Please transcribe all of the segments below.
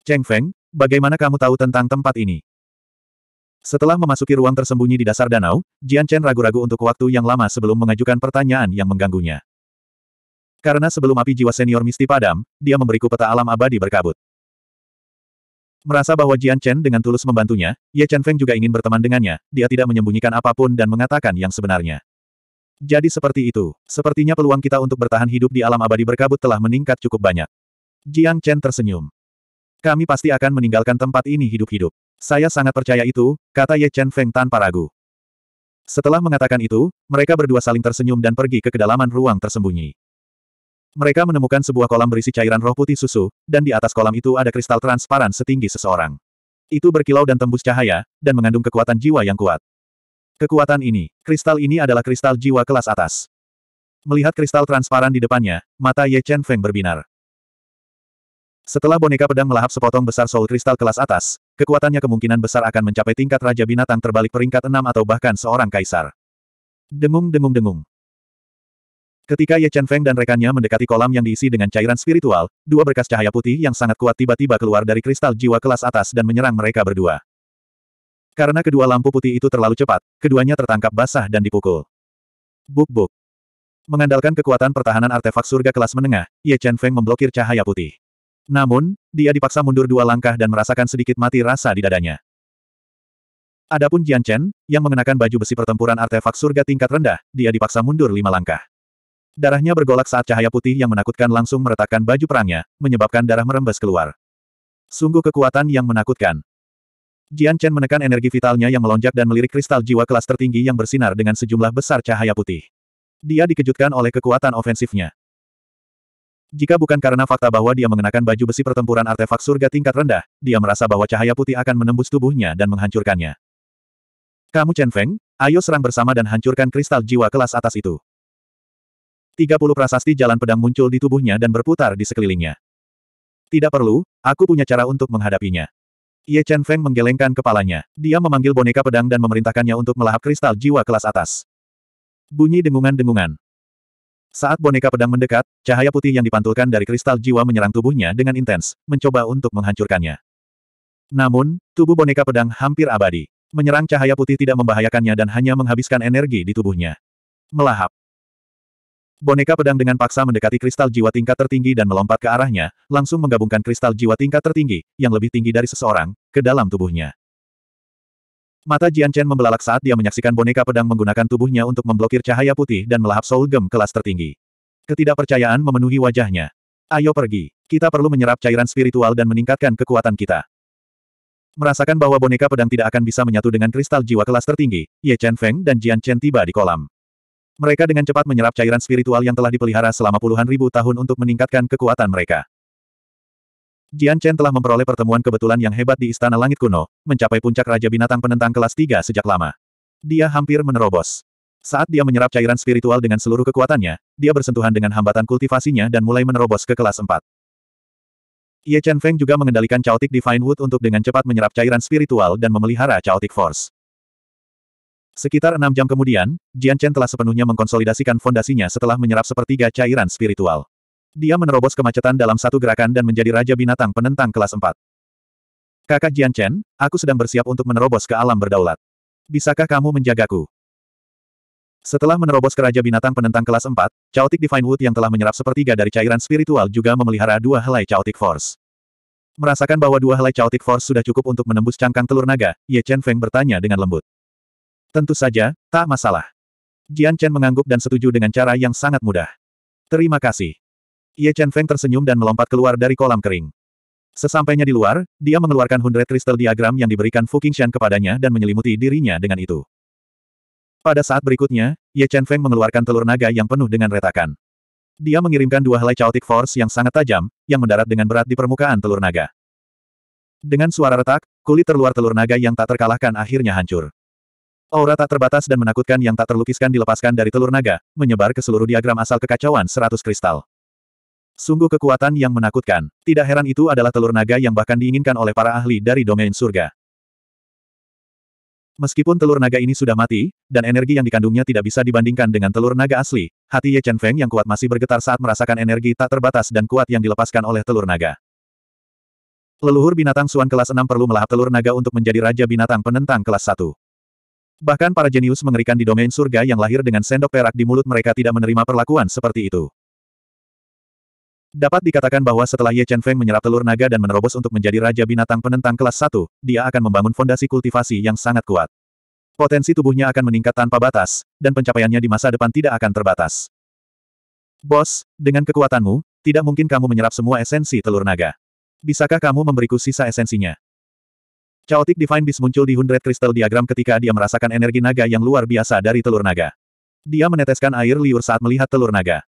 Cheng Feng, bagaimana kamu tahu tentang tempat ini? Setelah memasuki ruang tersembunyi di dasar danau, Jian Chen ragu-ragu untuk waktu yang lama sebelum mengajukan pertanyaan yang mengganggunya. Karena sebelum api jiwa senior misti padam, dia memberiku peta alam abadi berkabut. Merasa bahwa Jian Chen dengan tulus membantunya, Ye Chen Feng juga ingin berteman dengannya, dia tidak menyembunyikan apapun dan mengatakan yang sebenarnya. Jadi seperti itu, sepertinya peluang kita untuk bertahan hidup di alam abadi berkabut telah meningkat cukup banyak. Jiang Chen tersenyum. Kami pasti akan meninggalkan tempat ini hidup-hidup. Saya sangat percaya itu, kata Ye Chen Feng tanpa ragu. Setelah mengatakan itu, mereka berdua saling tersenyum dan pergi ke kedalaman ruang tersembunyi. Mereka menemukan sebuah kolam berisi cairan roh putih susu, dan di atas kolam itu ada kristal transparan setinggi seseorang. Itu berkilau dan tembus cahaya, dan mengandung kekuatan jiwa yang kuat. Kekuatan ini, kristal ini adalah kristal jiwa kelas atas. Melihat kristal transparan di depannya, mata Ye Chen Feng berbinar. Setelah boneka pedang melahap sepotong besar soul kristal kelas atas, kekuatannya kemungkinan besar akan mencapai tingkat Raja Binatang terbalik peringkat enam atau bahkan seorang kaisar. Dengung dengung dengung. Ketika Ye Chen Feng dan rekannya mendekati kolam yang diisi dengan cairan spiritual, dua berkas cahaya putih yang sangat kuat tiba-tiba keluar dari kristal jiwa kelas atas dan menyerang mereka berdua. Karena kedua lampu putih itu terlalu cepat, keduanya tertangkap basah dan dipukul. Buk-buk. Mengandalkan kekuatan pertahanan artefak surga kelas menengah, Ye Chen Feng memblokir cahaya putih. Namun, dia dipaksa mundur dua langkah dan merasakan sedikit mati rasa di dadanya. Adapun Jian Chen, yang mengenakan baju besi pertempuran artefak surga tingkat rendah, dia dipaksa mundur lima langkah. Darahnya bergolak saat cahaya putih yang menakutkan langsung meretakkan baju perangnya, menyebabkan darah merembes keluar. Sungguh kekuatan yang menakutkan. Jian Chen menekan energi vitalnya yang melonjak dan melirik kristal jiwa kelas tertinggi yang bersinar dengan sejumlah besar cahaya putih. Dia dikejutkan oleh kekuatan ofensifnya. Jika bukan karena fakta bahwa dia mengenakan baju besi pertempuran artefak surga tingkat rendah, dia merasa bahwa cahaya putih akan menembus tubuhnya dan menghancurkannya. Kamu Chen Feng, ayo serang bersama dan hancurkan kristal jiwa kelas atas itu. 30 prasasti jalan pedang muncul di tubuhnya dan berputar di sekelilingnya. Tidak perlu, aku punya cara untuk menghadapinya. Ye Chen Feng menggelengkan kepalanya. Dia memanggil boneka pedang dan memerintahkannya untuk melahap kristal jiwa kelas atas. Bunyi dengungan-dengungan. Saat boneka pedang mendekat, cahaya putih yang dipantulkan dari kristal jiwa menyerang tubuhnya dengan intens, mencoba untuk menghancurkannya. Namun, tubuh boneka pedang hampir abadi. Menyerang cahaya putih tidak membahayakannya dan hanya menghabiskan energi di tubuhnya. Melahap. Boneka pedang dengan paksa mendekati kristal jiwa tingkat tertinggi dan melompat ke arahnya, langsung menggabungkan kristal jiwa tingkat tertinggi, yang lebih tinggi dari seseorang, ke dalam tubuhnya. Mata Jian Chen membelalak saat dia menyaksikan boneka pedang menggunakan tubuhnya untuk memblokir cahaya putih dan melahap soul gem kelas tertinggi. Ketidakpercayaan memenuhi wajahnya. Ayo pergi. Kita perlu menyerap cairan spiritual dan meningkatkan kekuatan kita. Merasakan bahwa boneka pedang tidak akan bisa menyatu dengan kristal jiwa kelas tertinggi, Ye Chen Feng dan Jian Chen tiba di kolam. Mereka dengan cepat menyerap cairan spiritual yang telah dipelihara selama puluhan ribu tahun untuk meningkatkan kekuatan mereka. Jian Chen telah memperoleh pertemuan kebetulan yang hebat di Istana Langit Kuno, mencapai puncak Raja Binatang Penentang kelas 3 sejak lama. Dia hampir menerobos. Saat dia menyerap cairan spiritual dengan seluruh kekuatannya, dia bersentuhan dengan hambatan kultivasinya dan mulai menerobos ke kelas 4. Ye Chen Feng juga mengendalikan Chaotic Divine Wood untuk dengan cepat menyerap cairan spiritual dan memelihara Chaotic Force. Sekitar enam jam kemudian, Jian Chen telah sepenuhnya mengkonsolidasikan fondasinya setelah menyerap sepertiga cairan spiritual. Dia menerobos kemacetan dalam satu gerakan dan menjadi Raja Binatang penentang kelas 4. Kakak Jian Chen, aku sedang bersiap untuk menerobos ke alam berdaulat. Bisakah kamu menjagaku? Setelah menerobos ke Raja Binatang penentang kelas 4, Chaotic Divine Wood yang telah menyerap sepertiga dari cairan spiritual juga memelihara dua helai Chaotic Force. Merasakan bahwa dua helai Chaotic Force sudah cukup untuk menembus cangkang telur naga, Ye Chen Feng bertanya dengan lembut. Tentu saja, tak masalah. Jian Chen mengangguk dan setuju dengan cara yang sangat mudah. Terima kasih. Ye Chen Feng tersenyum dan melompat keluar dari kolam kering. Sesampainya di luar, dia mengeluarkan hundred kristal diagram yang diberikan Fu Qingshan kepadanya dan menyelimuti dirinya dengan itu. Pada saat berikutnya, Ye Chen Feng mengeluarkan telur naga yang penuh dengan retakan. Dia mengirimkan dua helai chaotic force yang sangat tajam, yang mendarat dengan berat di permukaan telur naga. Dengan suara retak, kulit terluar telur naga yang tak terkalahkan akhirnya hancur. Aura tak terbatas dan menakutkan yang tak terlukiskan dilepaskan dari telur naga, menyebar ke seluruh diagram asal kekacauan seratus kristal. Sungguh kekuatan yang menakutkan. Tidak heran itu adalah telur naga yang bahkan diinginkan oleh para ahli dari domain surga. Meskipun telur naga ini sudah mati, dan energi yang dikandungnya tidak bisa dibandingkan dengan telur naga asli, hati Ye Chen Feng yang kuat masih bergetar saat merasakan energi tak terbatas dan kuat yang dilepaskan oleh telur naga. Leluhur binatang Suan kelas 6 perlu melahap telur naga untuk menjadi raja binatang penentang kelas 1. Bahkan para jenius mengerikan di domain surga yang lahir dengan sendok perak di mulut mereka tidak menerima perlakuan seperti itu. Dapat dikatakan bahwa setelah Ye Chen Feng menyerap telur naga dan menerobos untuk menjadi raja binatang penentang kelas 1, dia akan membangun fondasi kultivasi yang sangat kuat. Potensi tubuhnya akan meningkat tanpa batas, dan pencapaiannya di masa depan tidak akan terbatas. Bos, dengan kekuatanmu, tidak mungkin kamu menyerap semua esensi telur naga. Bisakah kamu memberiku sisa esensinya? Chaotic Divine Beast muncul di Hundred Crystal Diagram ketika dia merasakan energi naga yang luar biasa dari telur naga. Dia meneteskan air liur saat melihat telur naga.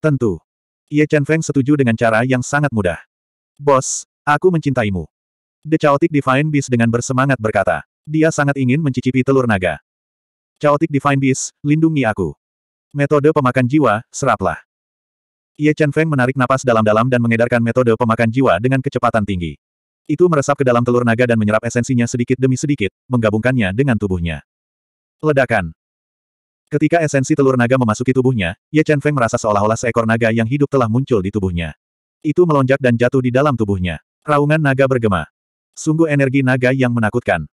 Tentu, Ye Chen Feng setuju dengan cara yang sangat mudah. Bos, aku mencintaimu. The Chaotic Divine Beast dengan bersemangat berkata. Dia sangat ingin mencicipi telur naga. Chaotic Divine Beast, lindungi aku. Metode pemakan jiwa, seraplah. Ye Chen Feng menarik napas dalam-dalam dan mengedarkan metode pemakan jiwa dengan kecepatan tinggi. Itu meresap ke dalam telur naga dan menyerap esensinya sedikit demi sedikit, menggabungkannya dengan tubuhnya. Ledakan. Ketika esensi telur naga memasuki tubuhnya, Ye Chen Feng merasa seolah-olah seekor naga yang hidup telah muncul di tubuhnya. Itu melonjak dan jatuh di dalam tubuhnya. Raungan naga bergema. Sungguh energi naga yang menakutkan.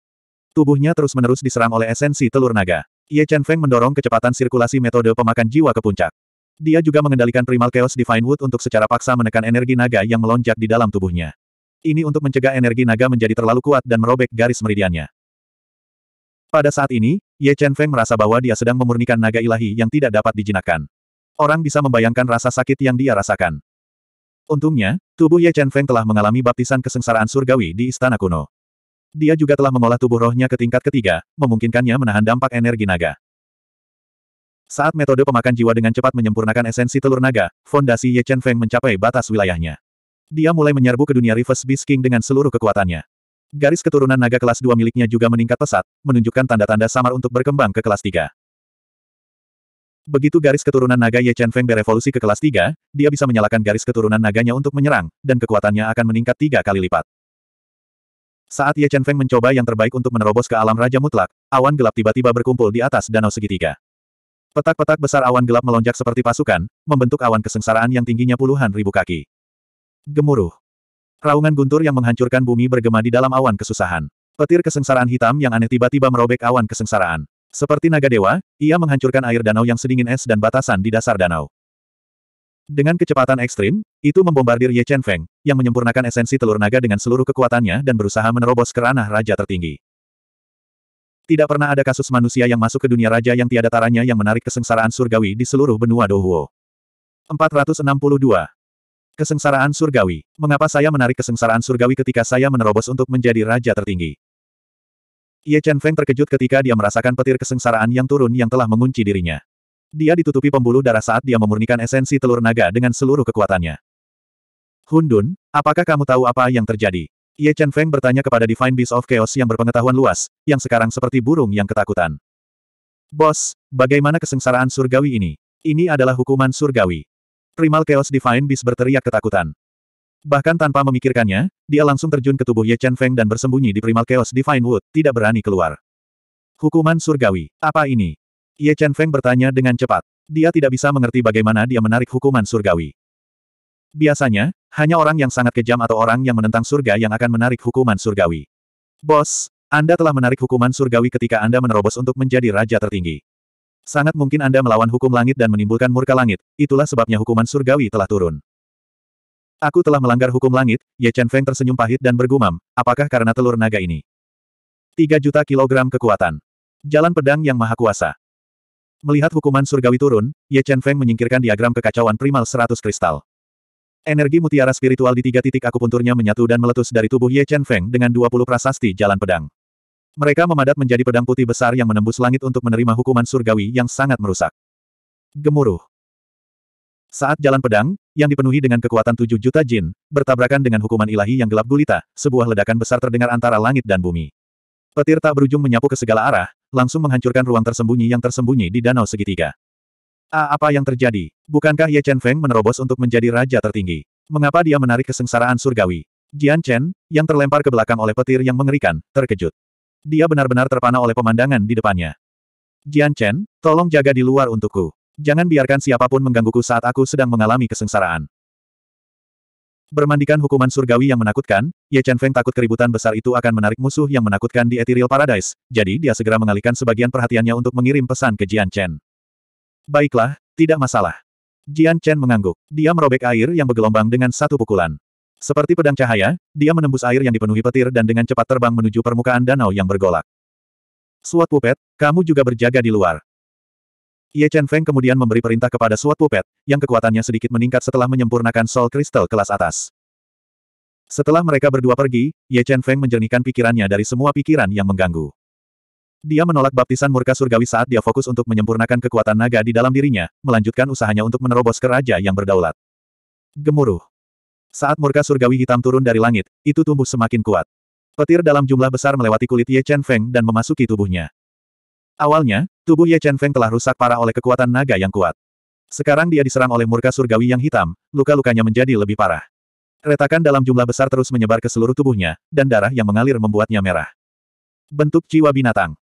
Tubuhnya terus-menerus diserang oleh esensi telur naga. Ye Chen Feng mendorong kecepatan sirkulasi metode pemakan jiwa ke puncak. Dia juga mengendalikan Primal Chaos Divine Wood untuk secara paksa menekan energi naga yang melonjak di dalam tubuhnya. Ini untuk mencegah energi naga menjadi terlalu kuat dan merobek garis meridiannya. Pada saat ini, Ye Chen Feng merasa bahwa dia sedang memurnikan naga ilahi yang tidak dapat dijinakkan. Orang bisa membayangkan rasa sakit yang dia rasakan. Untungnya, tubuh Ye Chen Feng telah mengalami baptisan kesengsaraan surgawi di istana kuno. Dia juga telah mengolah tubuh rohnya ke tingkat ketiga, memungkinkannya menahan dampak energi naga. Saat metode pemakan jiwa dengan cepat menyempurnakan esensi telur naga, fondasi Ye Chen Feng mencapai batas wilayahnya. Dia mulai menyerbu ke dunia Reverse Beast King dengan seluruh kekuatannya. Garis keturunan naga kelas 2 miliknya juga meningkat pesat, menunjukkan tanda-tanda samar untuk berkembang ke kelas 3. Begitu garis keturunan naga Ye Chen Feng berevolusi ke kelas 3, dia bisa menyalakan garis keturunan naganya untuk menyerang, dan kekuatannya akan meningkat tiga kali lipat. Saat Ye Chen Feng mencoba yang terbaik untuk menerobos ke alam Raja Mutlak, awan gelap tiba-tiba berkumpul di atas danau segitiga. Petak-petak besar awan gelap melonjak seperti pasukan, membentuk awan kesengsaraan yang tingginya puluhan ribu kaki. Gemuruh. Raungan guntur yang menghancurkan bumi bergema di dalam awan kesusahan. Petir kesengsaraan hitam yang aneh tiba-tiba merobek awan kesengsaraan. Seperti naga dewa, ia menghancurkan air danau yang sedingin es dan batasan di dasar danau. Dengan kecepatan ekstrim, itu membombardir Ye Chen Feng, yang menyempurnakan esensi telur naga dengan seluruh kekuatannya dan berusaha menerobos ke ranah raja tertinggi. Tidak pernah ada kasus manusia yang masuk ke dunia raja yang tiada taranya yang menarik kesengsaraan surgawi di seluruh benua Dohuo. 462. Kesengsaraan surgawi. Mengapa saya menarik kesengsaraan surgawi ketika saya menerobos untuk menjadi raja tertinggi? Ye Chen Feng terkejut ketika dia merasakan petir kesengsaraan yang turun yang telah mengunci dirinya. Dia ditutupi pembuluh darah saat dia memurnikan esensi telur naga dengan seluruh kekuatannya. Hun Dun, apakah kamu tahu apa yang terjadi? Ye Chen Feng bertanya kepada Divine Beast of Chaos yang berpengetahuan luas, yang sekarang seperti burung yang ketakutan. Bos, bagaimana kesengsaraan surgawi ini? Ini adalah hukuman surgawi. Primal Chaos Divine Beast berteriak ketakutan. Bahkan tanpa memikirkannya, dia langsung terjun ke tubuh Ye Chen Feng dan bersembunyi di Primal Chaos Divine Wood, tidak berani keluar. Hukuman surgawi, apa ini? Ye Chen Feng bertanya dengan cepat. Dia tidak bisa mengerti bagaimana dia menarik hukuman surgawi. Biasanya, hanya orang yang sangat kejam atau orang yang menentang surga yang akan menarik hukuman surgawi. Bos, Anda telah menarik hukuman surgawi ketika Anda menerobos untuk menjadi raja tertinggi. Sangat mungkin Anda melawan hukum langit dan menimbulkan murka langit, itulah sebabnya hukuman surgawi telah turun. Aku telah melanggar hukum langit, Ye Chen Feng tersenyum pahit dan bergumam, apakah karena telur naga ini? 3 juta kilogram kekuatan. Jalan pedang yang maha kuasa. Melihat hukuman surgawi turun, Ye Chen Feng menyingkirkan diagram kekacauan primal 100 kristal. Energi mutiara spiritual di tiga titik akupunturnya menyatu dan meletus dari tubuh Ye Chen Feng dengan 20 prasasti jalan pedang. Mereka memadat menjadi pedang putih besar yang menembus langit untuk menerima hukuman surgawi yang sangat merusak. Gemuruh. Saat jalan pedang, yang dipenuhi dengan kekuatan tujuh juta jin, bertabrakan dengan hukuman ilahi yang gelap gulita, sebuah ledakan besar terdengar antara langit dan bumi. Petir tak berujung menyapu ke segala arah, langsung menghancurkan ruang tersembunyi yang tersembunyi di danau segitiga. A, apa yang terjadi? Bukankah Ye Chen Feng menerobos untuk menjadi raja tertinggi? Mengapa dia menarik kesengsaraan surgawi? Jian Chen, yang terlempar ke belakang oleh petir yang mengerikan, terkejut. Dia benar-benar terpana oleh pemandangan di depannya. Jian Chen, tolong jaga di luar untukku. Jangan biarkan siapapun menggangguku saat aku sedang mengalami kesengsaraan. Bermandikan hukuman surgawi yang menakutkan, Ye Chen Feng takut keributan besar itu akan menarik musuh yang menakutkan di Ethereal Paradise, jadi dia segera mengalihkan sebagian perhatiannya untuk mengirim pesan ke Jian Chen. Baiklah, tidak masalah. Jian Chen mengangguk. Dia merobek air yang bergelombang dengan satu pukulan. Seperti pedang cahaya, dia menembus air yang dipenuhi petir dan dengan cepat terbang menuju permukaan danau yang bergolak. Suat Pupet, kamu juga berjaga di luar. Ye Chen Feng kemudian memberi perintah kepada Suat Pupet, yang kekuatannya sedikit meningkat setelah menyempurnakan Soul Crystal kelas atas. Setelah mereka berdua pergi, Ye Chen Feng menjernihkan pikirannya dari semua pikiran yang mengganggu. Dia menolak baptisan murka surgawi saat dia fokus untuk menyempurnakan kekuatan naga di dalam dirinya, melanjutkan usahanya untuk menerobos ke yang berdaulat. Gemuruh. Saat murka surgawi hitam turun dari langit, itu tumbuh semakin kuat. Petir dalam jumlah besar melewati kulit Ye Chen Feng dan memasuki tubuhnya. Awalnya, tubuh Ye Chen Feng telah rusak parah oleh kekuatan naga yang kuat. Sekarang dia diserang oleh murka surgawi yang hitam, luka-lukanya menjadi lebih parah. Retakan dalam jumlah besar terus menyebar ke seluruh tubuhnya, dan darah yang mengalir membuatnya merah. Bentuk jiwa binatang.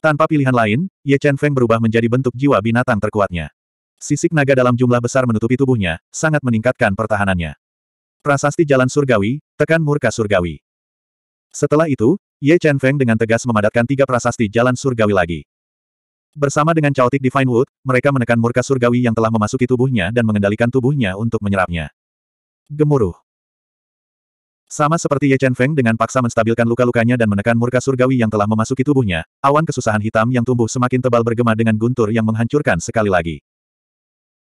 Tanpa pilihan lain, Ye Chen Feng berubah menjadi bentuk jiwa binatang terkuatnya. Sisik naga dalam jumlah besar menutupi tubuhnya, sangat meningkatkan pertahanannya. Prasasti Jalan Surgawi, tekan murka surgawi. Setelah itu, Ye Chen Feng dengan tegas memadatkan tiga prasasti Jalan Surgawi lagi. Bersama dengan Chaotic Divine Wood, mereka menekan murka surgawi yang telah memasuki tubuhnya dan mengendalikan tubuhnya untuk menyerapnya. Gemuruh. Sama seperti Ye Chen Feng dengan paksa menstabilkan luka-lukanya dan menekan murka surgawi yang telah memasuki tubuhnya, awan kesusahan hitam yang tumbuh semakin tebal bergema dengan guntur yang menghancurkan sekali lagi.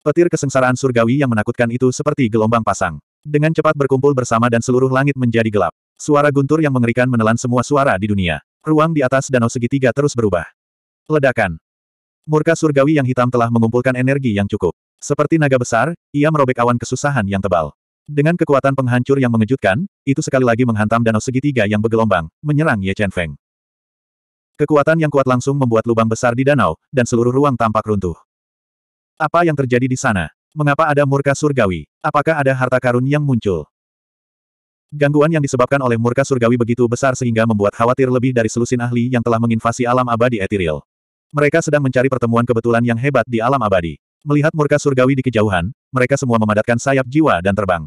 Petir kesengsaraan surgawi yang menakutkan itu seperti gelombang pasang. Dengan cepat berkumpul bersama dan seluruh langit menjadi gelap. Suara guntur yang mengerikan menelan semua suara di dunia. Ruang di atas danau segitiga terus berubah. Ledakan. Murka surgawi yang hitam telah mengumpulkan energi yang cukup. Seperti naga besar, ia merobek awan kesusahan yang tebal. Dengan kekuatan penghancur yang mengejutkan, itu sekali lagi menghantam danau segitiga yang bergelombang, menyerang Ye Chen Feng. Kekuatan yang kuat langsung membuat lubang besar di danau, dan seluruh ruang tampak runtuh. Apa yang terjadi di sana? Mengapa ada murka surgawi? Apakah ada harta karun yang muncul? Gangguan yang disebabkan oleh murka surgawi begitu besar sehingga membuat khawatir lebih dari selusin ahli yang telah menginvasi alam abadi Etiril. Mereka sedang mencari pertemuan kebetulan yang hebat di alam abadi. Melihat murka surgawi di kejauhan, mereka semua memadatkan sayap jiwa dan terbang.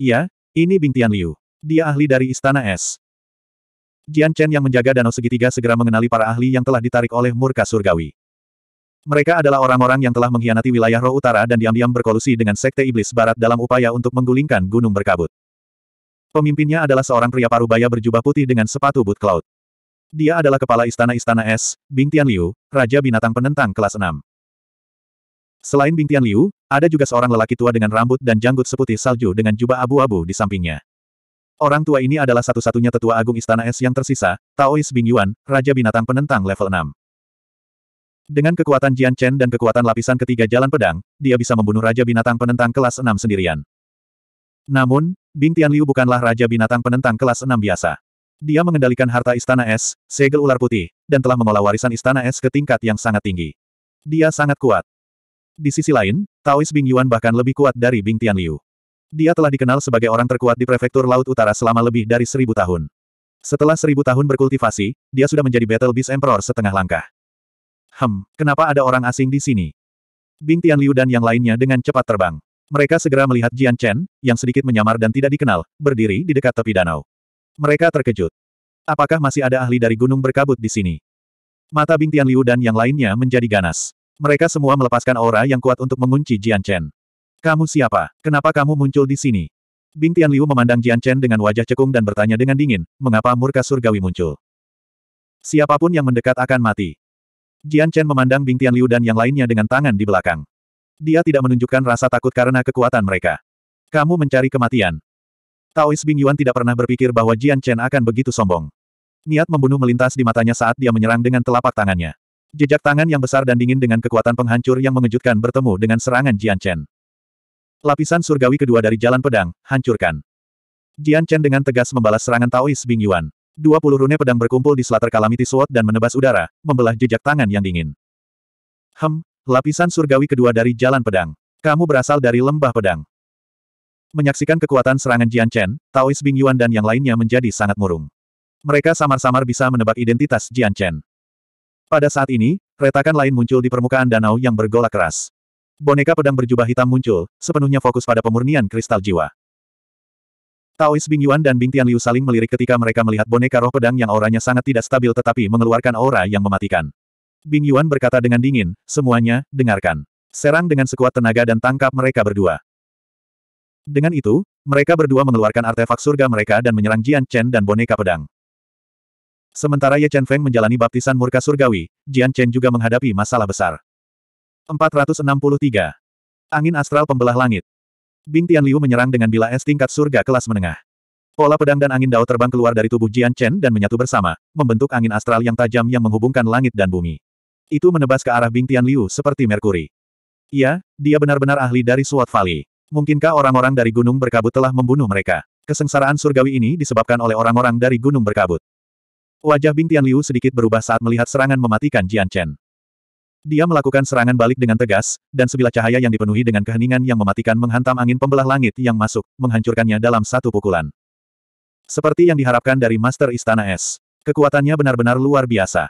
Iya, ini Bingtian Liu. Dia ahli dari Istana Es. Jian Chen yang menjaga danau segitiga segera mengenali para ahli yang telah ditarik oleh murka surgawi. Mereka adalah orang-orang yang telah mengkhianati wilayah roh utara dan diam-diam berkolusi dengan sekte iblis barat dalam upaya untuk menggulingkan gunung berkabut. Pemimpinnya adalah seorang pria parubaya berjubah putih dengan sepatu boot cloud. Dia adalah kepala istana-istana es, Bing Tian Liu, Raja Binatang Penentang kelas 6. Selain Bing Tian Liu, ada juga seorang lelaki tua dengan rambut dan janggut seputih salju dengan jubah abu-abu di sampingnya. Orang tua ini adalah satu-satunya tetua agung istana es yang tersisa, Taois Bing Yuan, Raja Binatang Penentang level 6. Dengan kekuatan Jian Chen dan kekuatan lapisan ketiga jalan pedang, dia bisa membunuh Raja Binatang Penentang kelas 6 sendirian. Namun, Bing Tian Liu bukanlah Raja Binatang Penentang kelas 6 biasa. Dia mengendalikan harta Istana Es, segel ular putih, dan telah mengolah warisan Istana Es ke tingkat yang sangat tinggi. Dia sangat kuat. Di sisi lain, Taois Bing Yuan bahkan lebih kuat dari Bing Tian Liu. Dia telah dikenal sebagai orang terkuat di Prefektur Laut Utara selama lebih dari seribu tahun. Setelah seribu tahun berkultivasi, dia sudah menjadi Battle Beast Emperor setengah langkah. Hem, kenapa ada orang asing di sini? Bing Tianliu dan yang lainnya dengan cepat terbang. Mereka segera melihat Jian Chen, yang sedikit menyamar dan tidak dikenal, berdiri di dekat tepi danau. Mereka terkejut. Apakah masih ada ahli dari gunung berkabut di sini? Mata Bing Tianliu dan yang lainnya menjadi ganas. Mereka semua melepaskan aura yang kuat untuk mengunci Jian Chen. Kamu siapa? Kenapa kamu muncul di sini? Bing Tianliu memandang Jian Chen dengan wajah cekung dan bertanya dengan dingin, mengapa murka surgawi muncul? Siapapun yang mendekat akan mati. Jian Chen memandang Bing Tian Liu dan yang lainnya dengan tangan di belakang. Dia tidak menunjukkan rasa takut karena kekuatan mereka. Kamu mencari kematian. Taois Bing Yuan tidak pernah berpikir bahwa Jian Chen akan begitu sombong. Niat membunuh melintas di matanya saat dia menyerang dengan telapak tangannya. Jejak tangan yang besar dan dingin dengan kekuatan penghancur yang mengejutkan bertemu dengan serangan Jian Chen. Lapisan surgawi kedua dari jalan pedang, hancurkan. Jian Chen dengan tegas membalas serangan Taois Bing Yuan. Dua puluh rune pedang berkumpul di Slater Kalamiti Sword dan menebas udara, membelah jejak tangan yang dingin. Hem, lapisan surgawi kedua dari jalan pedang. Kamu berasal dari lembah pedang. Menyaksikan kekuatan serangan Jian Chen, Taois Bing Yuan dan yang lainnya menjadi sangat murung. Mereka samar-samar bisa menebak identitas Jian Chen. Pada saat ini, retakan lain muncul di permukaan danau yang bergolak keras. Boneka pedang berjubah hitam muncul, sepenuhnya fokus pada pemurnian kristal jiwa. Taois Bing Yuan dan Bing Tian Liu saling melirik ketika mereka melihat boneka roh pedang yang auranya sangat tidak stabil tetapi mengeluarkan aura yang mematikan. Bing Yuan berkata dengan dingin, semuanya, dengarkan. Serang dengan sekuat tenaga dan tangkap mereka berdua. Dengan itu, mereka berdua mengeluarkan artefak surga mereka dan menyerang Jian Chen dan boneka pedang. Sementara Ye Chen Feng menjalani baptisan murka surgawi, Jian Chen juga menghadapi masalah besar. 463. Angin astral pembelah langit. Bing Tianliu menyerang dengan bila es tingkat surga kelas menengah. Pola pedang dan angin dao terbang keluar dari tubuh Jian Chen dan menyatu bersama, membentuk angin astral yang tajam yang menghubungkan langit dan bumi. Itu menebas ke arah Bing Tianliu seperti merkuri. Iya, dia benar-benar ahli dari Swat Valley. Mungkinkah orang-orang dari Gunung Berkabut telah membunuh mereka? Kesengsaraan surgawi ini disebabkan oleh orang-orang dari Gunung Berkabut. Wajah Bing Tianliu sedikit berubah saat melihat serangan mematikan Jian Chen. Dia melakukan serangan balik dengan tegas, dan sebilah cahaya yang dipenuhi dengan keheningan yang mematikan menghantam angin pembelah langit yang masuk, menghancurkannya dalam satu pukulan. Seperti yang diharapkan dari Master Istana Es. Kekuatannya benar-benar luar biasa.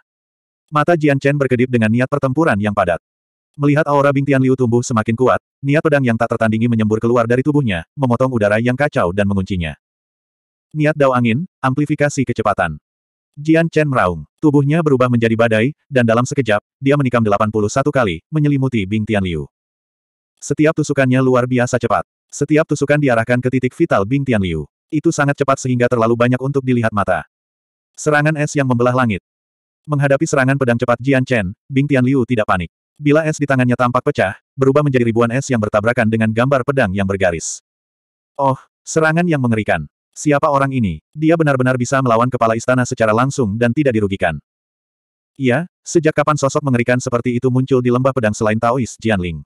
Mata Jian Chen berkedip dengan niat pertempuran yang padat. Melihat aura Bingtian Liu tumbuh semakin kuat, niat pedang yang tak tertandingi menyembur keluar dari tubuhnya, memotong udara yang kacau dan menguncinya. Niat Dao Angin, amplifikasi kecepatan. Jian Chen meraung. Tubuhnya berubah menjadi badai, dan dalam sekejap, dia menikam 81 kali, menyelimuti Bing Tian Liu. Setiap tusukannya luar biasa cepat. Setiap tusukan diarahkan ke titik vital Bing Tian Liu. Itu sangat cepat sehingga terlalu banyak untuk dilihat mata. Serangan es yang membelah langit. Menghadapi serangan pedang cepat Jian Chen, Bing Tian Liu tidak panik. Bila es di tangannya tampak pecah, berubah menjadi ribuan es yang bertabrakan dengan gambar pedang yang bergaris. Oh, serangan yang mengerikan. Siapa orang ini? Dia benar-benar bisa melawan kepala istana secara langsung dan tidak dirugikan. Iya, sejak kapan sosok mengerikan seperti itu muncul di lembah pedang selain Taois Jianling?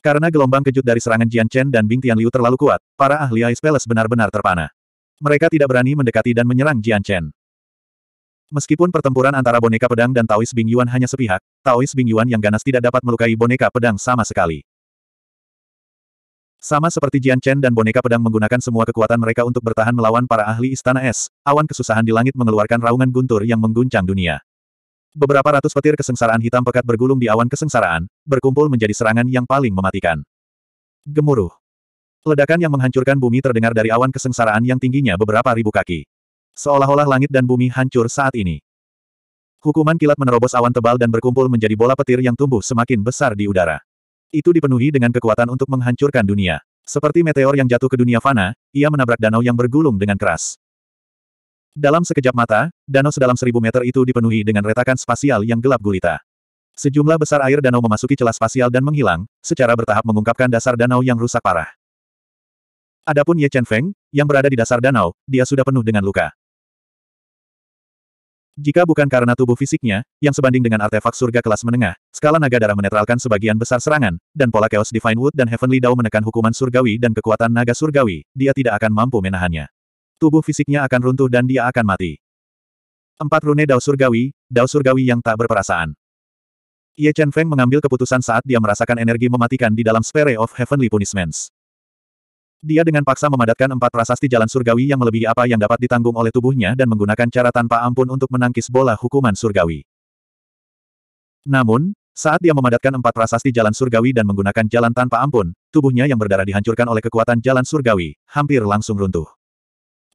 Karena gelombang kejut dari serangan Jian Chen dan Bing Tian Liu terlalu kuat, para ahli Ice Palace benar-benar terpana. Mereka tidak berani mendekati dan menyerang Jian Chen. Meskipun pertempuran antara boneka pedang dan Taois Bing Yuan hanya sepihak, Taois Bing Yuan yang ganas tidak dapat melukai boneka pedang sama sekali. Sama seperti Jian Chen dan boneka pedang menggunakan semua kekuatan mereka untuk bertahan melawan para ahli istana es, awan kesusahan di langit mengeluarkan raungan guntur yang mengguncang dunia. Beberapa ratus petir kesengsaraan hitam pekat bergulung di awan kesengsaraan, berkumpul menjadi serangan yang paling mematikan. Gemuruh. Ledakan yang menghancurkan bumi terdengar dari awan kesengsaraan yang tingginya beberapa ribu kaki. Seolah-olah langit dan bumi hancur saat ini. Hukuman kilat menerobos awan tebal dan berkumpul menjadi bola petir yang tumbuh semakin besar di udara itu dipenuhi dengan kekuatan untuk menghancurkan dunia. Seperti meteor yang jatuh ke dunia fana, ia menabrak danau yang bergulung dengan keras. Dalam sekejap mata, danau sedalam seribu meter itu dipenuhi dengan retakan spasial yang gelap gulita. Sejumlah besar air danau memasuki celah spasial dan menghilang, secara bertahap mengungkapkan dasar danau yang rusak parah. Adapun Ye Chen Feng, yang berada di dasar danau, dia sudah penuh dengan luka. Jika bukan karena tubuh fisiknya, yang sebanding dengan artefak surga kelas menengah, skala naga darah menetralkan sebagian besar serangan, dan pola Chaos Divine Wood dan Heavenly Dao menekan hukuman surgawi dan kekuatan naga surgawi, dia tidak akan mampu menahannya. Tubuh fisiknya akan runtuh dan dia akan mati. Empat rune Dao surgawi, Dao surgawi yang tak berperasaan. Ye Chen Feng mengambil keputusan saat dia merasakan energi mematikan di dalam Sphere of Heavenly Punishments. Dia dengan paksa memadatkan empat prasasti jalan surgawi yang melebihi apa yang dapat ditanggung oleh tubuhnya dan menggunakan cara tanpa ampun untuk menangkis bola hukuman surgawi. Namun, saat dia memadatkan empat prasasti jalan surgawi dan menggunakan jalan tanpa ampun, tubuhnya yang berdarah dihancurkan oleh kekuatan jalan surgawi, hampir langsung runtuh.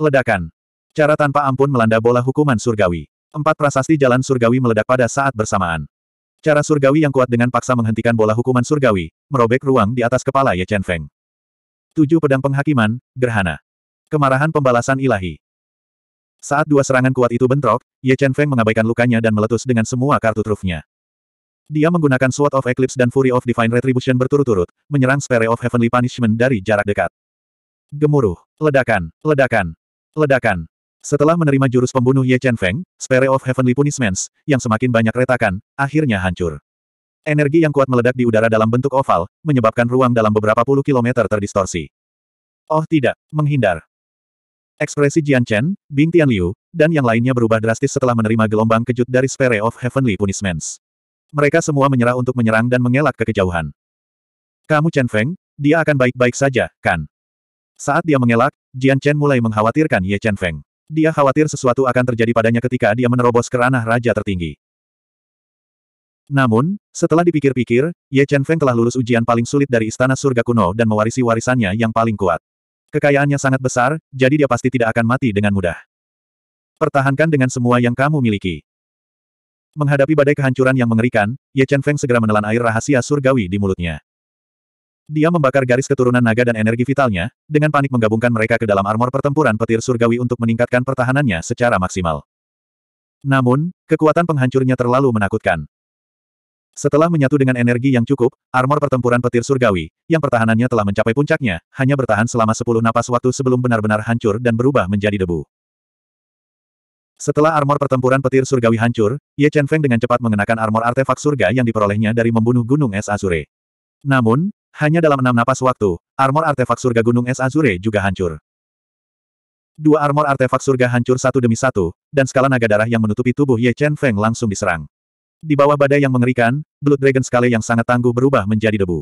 Ledakan. Cara tanpa ampun melanda bola hukuman surgawi. Empat prasasti jalan surgawi meledak pada saat bersamaan. Cara surgawi yang kuat dengan paksa menghentikan bola hukuman surgawi, merobek ruang di atas kepala Ye Chen Feng. Tujuh pedang penghakiman, gerhana. Kemarahan pembalasan ilahi. Saat dua serangan kuat itu bentrok, Ye Chen Feng mengabaikan lukanya dan meletus dengan semua kartu trufnya. Dia menggunakan Sword of Eclipse dan Fury of Divine Retribution berturut-turut, menyerang Sphere of Heavenly Punishment dari jarak dekat. Gemuruh, ledakan, ledakan, ledakan. Setelah menerima jurus pembunuh Ye Chen Feng, Sphere of Heavenly Punishments, yang semakin banyak retakan, akhirnya hancur. Energi yang kuat meledak di udara dalam bentuk oval, menyebabkan ruang dalam beberapa puluh kilometer terdistorsi. Oh tidak, menghindar. Ekspresi Jian Chen, Bing Tianliu, dan yang lainnya berubah drastis setelah menerima gelombang kejut dari Sphere of Heavenly Punishments. Mereka semua menyerah untuk menyerang dan mengelak ke kejauhan. Kamu Chen Feng, dia akan baik-baik saja, kan? Saat dia mengelak, Jian Chen mulai mengkhawatirkan Ye Chen Feng. Dia khawatir sesuatu akan terjadi padanya ketika dia menerobos ke ranah raja tertinggi. Namun, setelah dipikir-pikir, Ye Chen Feng telah lulus ujian paling sulit dari Istana Surga Kuno dan mewarisi warisannya yang paling kuat. Kekayaannya sangat besar, jadi dia pasti tidak akan mati dengan mudah. Pertahankan dengan semua yang kamu miliki. Menghadapi badai kehancuran yang mengerikan, Ye Chen Feng segera menelan air rahasia surgawi di mulutnya. Dia membakar garis keturunan naga dan energi vitalnya, dengan panik menggabungkan mereka ke dalam armor pertempuran petir surgawi untuk meningkatkan pertahanannya secara maksimal. Namun, kekuatan penghancurnya terlalu menakutkan. Setelah menyatu dengan energi yang cukup, armor pertempuran petir surgawi, yang pertahanannya telah mencapai puncaknya, hanya bertahan selama 10 napas waktu sebelum benar-benar hancur dan berubah menjadi debu. Setelah armor pertempuran petir surgawi hancur, Ye Chen Feng dengan cepat mengenakan armor artefak surga yang diperolehnya dari membunuh gunung es Azure. Namun, hanya dalam enam napas waktu, armor artefak surga gunung es Azure juga hancur. Dua armor artefak surga hancur satu demi satu, dan skala naga darah yang menutupi tubuh Ye Chen Feng langsung diserang. Di bawah badai yang mengerikan, Blood Dragon sekali yang sangat tangguh berubah menjadi debu.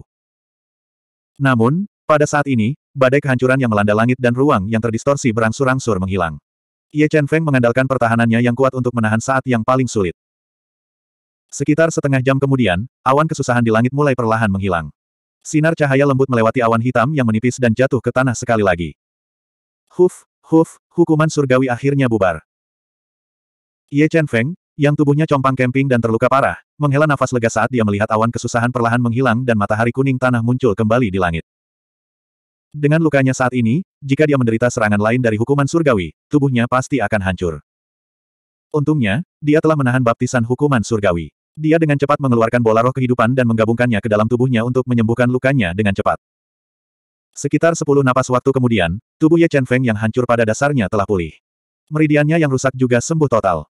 Namun, pada saat ini, badai kehancuran yang melanda langit dan ruang yang terdistorsi berangsur-angsur menghilang. Ye Chen Feng mengandalkan pertahanannya yang kuat untuk menahan saat yang paling sulit. Sekitar setengah jam kemudian, awan kesusahan di langit mulai perlahan menghilang. Sinar cahaya lembut melewati awan hitam yang menipis dan jatuh ke tanah sekali lagi. Huf, huf, hukuman surgawi akhirnya bubar. Ye Chen Feng, yang tubuhnya compang camping dan terluka parah, menghela nafas lega saat dia melihat awan kesusahan perlahan menghilang dan matahari kuning tanah muncul kembali di langit. Dengan lukanya saat ini, jika dia menderita serangan lain dari hukuman surgawi, tubuhnya pasti akan hancur. Untungnya, dia telah menahan baptisan hukuman surgawi. Dia dengan cepat mengeluarkan bola roh kehidupan dan menggabungkannya ke dalam tubuhnya untuk menyembuhkan lukanya dengan cepat. Sekitar sepuluh napas waktu kemudian, tubuh Ye Chen Feng yang hancur pada dasarnya telah pulih. Meridiannya yang rusak juga sembuh total.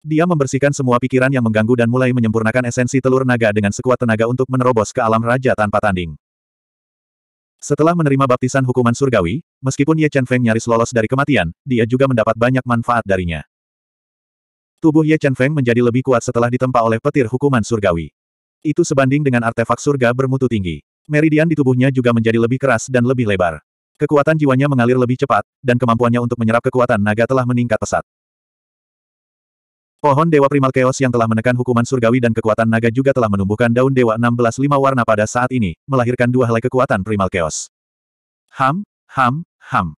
Dia membersihkan semua pikiran yang mengganggu dan mulai menyempurnakan esensi telur naga dengan sekuat tenaga untuk menerobos ke alam raja tanpa tanding. Setelah menerima baptisan hukuman surgawi, meskipun Ye Chen Feng nyaris lolos dari kematian, dia juga mendapat banyak manfaat darinya. Tubuh Ye Chen Feng menjadi lebih kuat setelah ditempa oleh petir hukuman surgawi. Itu sebanding dengan artefak surga bermutu tinggi. Meridian di tubuhnya juga menjadi lebih keras dan lebih lebar. Kekuatan jiwanya mengalir lebih cepat, dan kemampuannya untuk menyerap kekuatan naga telah meningkat pesat. Pohon Dewa Primal Chaos yang telah menekan hukuman surgawi dan kekuatan naga juga telah menumbuhkan daun Dewa 16 lima warna pada saat ini, melahirkan dua helai kekuatan Primal Chaos. Ham, ham, ham.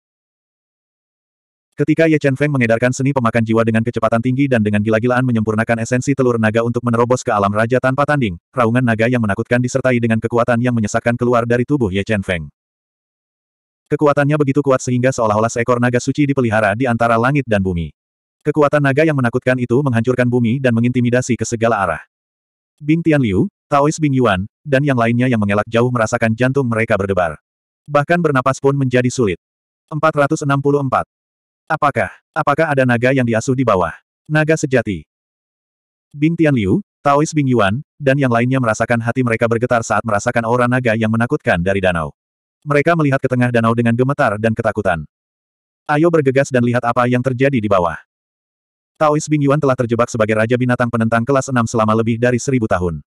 Ketika Ye Chen Feng mengedarkan seni pemakan jiwa dengan kecepatan tinggi dan dengan gila-gilaan menyempurnakan esensi telur naga untuk menerobos ke alam raja tanpa tanding, raungan naga yang menakutkan disertai dengan kekuatan yang menyesakkan keluar dari tubuh Ye Chen Feng. Kekuatannya begitu kuat sehingga seolah-olah seekor naga suci dipelihara di antara langit dan bumi. Kekuatan naga yang menakutkan itu menghancurkan bumi dan mengintimidasi ke segala arah. Bing Tian Liu, Taois Bing Yuan, dan yang lainnya yang mengelak jauh merasakan jantung mereka berdebar. Bahkan bernapas pun menjadi sulit. 464. Apakah, apakah ada naga yang diasuh di bawah? Naga sejati. Bing Tian Liu, Taois Bing Yuan, dan yang lainnya merasakan hati mereka bergetar saat merasakan aura naga yang menakutkan dari danau. Mereka melihat ke tengah danau dengan gemetar dan ketakutan. Ayo bergegas dan lihat apa yang terjadi di bawah. Taois Yuan telah terjebak sebagai Raja Binatang Penentang kelas 6 selama lebih dari seribu tahun.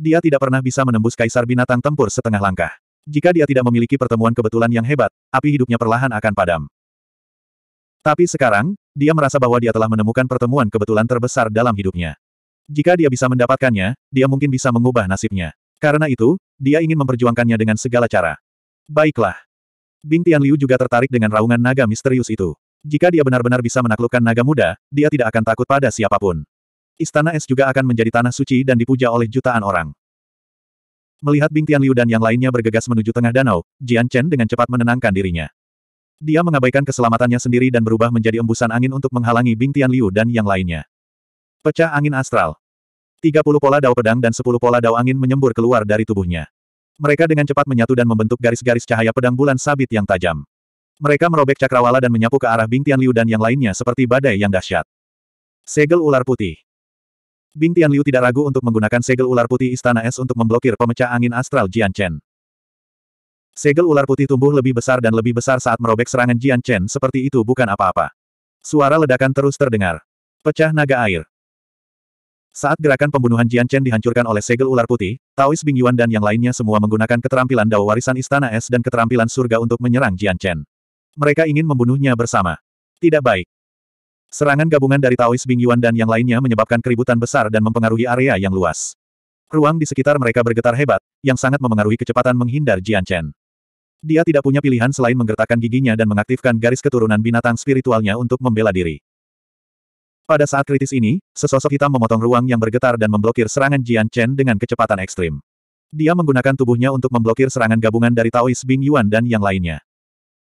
Dia tidak pernah bisa menembus Kaisar Binatang Tempur setengah langkah. Jika dia tidak memiliki pertemuan kebetulan yang hebat, api hidupnya perlahan akan padam. Tapi sekarang, dia merasa bahwa dia telah menemukan pertemuan kebetulan terbesar dalam hidupnya. Jika dia bisa mendapatkannya, dia mungkin bisa mengubah nasibnya. Karena itu, dia ingin memperjuangkannya dengan segala cara. Baiklah. Bing Liu juga tertarik dengan raungan naga misterius itu. Jika dia benar-benar bisa menaklukkan naga muda, dia tidak akan takut pada siapapun. Istana es juga akan menjadi tanah suci dan dipuja oleh jutaan orang. Melihat Bing Liu dan yang lainnya bergegas menuju tengah danau, Jian Chen dengan cepat menenangkan dirinya. Dia mengabaikan keselamatannya sendiri dan berubah menjadi embusan angin untuk menghalangi Bing Liu dan yang lainnya. Pecah angin astral. 30 pola dao pedang dan 10 pola dao angin menyembur keluar dari tubuhnya. Mereka dengan cepat menyatu dan membentuk garis-garis cahaya pedang bulan sabit yang tajam. Mereka merobek cakrawala dan menyapu ke arah Bing Tianliu dan yang lainnya seperti badai yang dahsyat. Segel ular putih. Bing Tianliu tidak ragu untuk menggunakan segel ular putih istana es untuk memblokir pemecah angin astral Jian Chen. Segel ular putih tumbuh lebih besar dan lebih besar saat merobek serangan Jian Chen seperti itu bukan apa-apa. Suara ledakan terus terdengar. Pecah naga air. Saat gerakan pembunuhan Jian Chen dihancurkan oleh segel ular putih, Taois Bing Yuan dan yang lainnya semua menggunakan keterampilan Dao warisan Istana Es dan keterampilan surga untuk menyerang Jian Chen. Mereka ingin membunuhnya bersama. Tidak baik. Serangan gabungan dari Taois Bing Yuan dan yang lainnya menyebabkan keributan besar dan mempengaruhi area yang luas. Ruang di sekitar mereka bergetar hebat, yang sangat memengaruhi kecepatan menghindar Jian Chen. Dia tidak punya pilihan selain menggertakkan giginya dan mengaktifkan garis keturunan binatang spiritualnya untuk membela diri. Pada saat kritis ini, sesosok hitam memotong ruang yang bergetar dan memblokir serangan Jian Chen dengan kecepatan ekstrim. Dia menggunakan tubuhnya untuk memblokir serangan gabungan dari Taois Bing Yuan dan yang lainnya.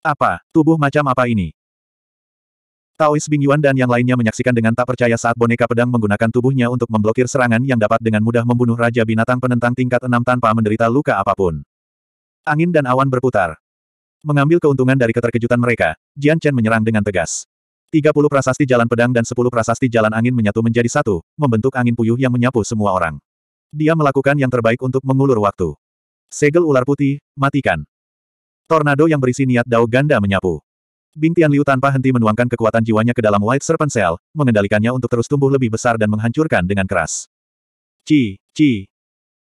Apa, tubuh macam apa ini? Taois Bingyuan dan yang lainnya menyaksikan dengan tak percaya saat boneka pedang menggunakan tubuhnya untuk memblokir serangan yang dapat dengan mudah membunuh Raja Binatang Penentang tingkat 6 tanpa menderita luka apapun. Angin dan awan berputar. Mengambil keuntungan dari keterkejutan mereka, Jian Chen menyerang dengan tegas. 30 prasasti jalan pedang dan 10 prasasti jalan angin menyatu menjadi satu, membentuk angin puyuh yang menyapu semua orang. Dia melakukan yang terbaik untuk mengulur waktu. Segel ular putih, matikan. Tornado yang berisi niat dao ganda menyapu. Bing Tianliu tanpa henti menuangkan kekuatan jiwanya ke dalam White Serpent Cell, mengendalikannya untuk terus tumbuh lebih besar dan menghancurkan dengan keras. Ci, ci.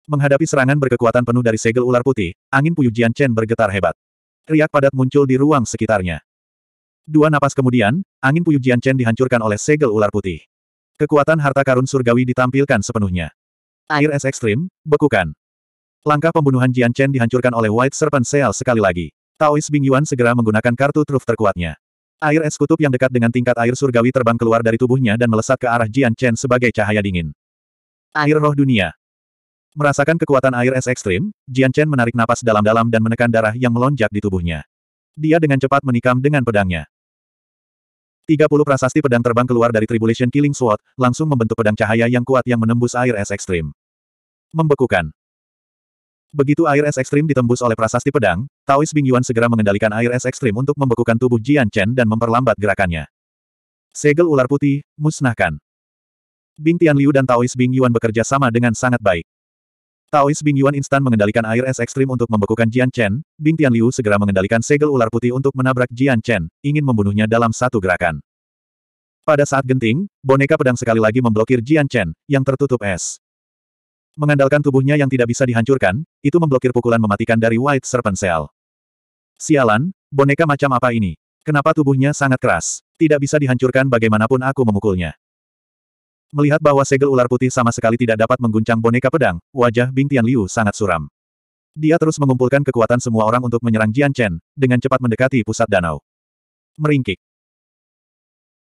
Menghadapi serangan berkekuatan penuh dari segel ular putih, angin puyuh Jian Chen bergetar hebat. Riak padat muncul di ruang sekitarnya. Dua napas kemudian, angin puyuh Jian Chen dihancurkan oleh segel ular putih. Kekuatan harta karun surgawi ditampilkan sepenuhnya. Air es ekstrim, bekukan. Langkah pembunuhan Jian Chen dihancurkan oleh White Serpent Seal sekali lagi. Taois Bing Yuan segera menggunakan kartu truf terkuatnya. Air es kutub yang dekat dengan tingkat air surgawi terbang keluar dari tubuhnya dan melesat ke arah Jian Chen sebagai cahaya dingin. Air roh dunia. Merasakan kekuatan air es ekstrim, Jian Chen menarik napas dalam-dalam dan menekan darah yang melonjak di tubuhnya. Dia dengan cepat menikam dengan pedangnya. 30 prasasti pedang terbang keluar dari Tribulation Killing Sword, langsung membentuk pedang cahaya yang kuat yang menembus air es ekstrim. Membekukan. Begitu air es ekstrim ditembus oleh prasasti pedang, Taois yuan segera mengendalikan air es ekstrim untuk membekukan tubuh Jian Chen dan memperlambat gerakannya. Segel ular putih, musnahkan. Bing tian liu dan Taois yuan bekerja sama dengan sangat baik. Taois yuan instan mengendalikan air es ekstrim untuk membekukan Jian Chen, Bing tian liu segera mengendalikan segel ular putih untuk menabrak Jian Chen, ingin membunuhnya dalam satu gerakan. Pada saat genting, boneka pedang sekali lagi memblokir Jian Chen, yang tertutup es. Mengandalkan tubuhnya yang tidak bisa dihancurkan, itu memblokir pukulan mematikan dari White Serpent Cell. Sialan, boneka macam apa ini? Kenapa tubuhnya sangat keras? Tidak bisa dihancurkan bagaimanapun aku memukulnya. Melihat bahwa segel ular putih sama sekali tidak dapat mengguncang boneka pedang, wajah Bing Tian Liu sangat suram. Dia terus mengumpulkan kekuatan semua orang untuk menyerang Jian Chen, dengan cepat mendekati pusat danau. Meringkik.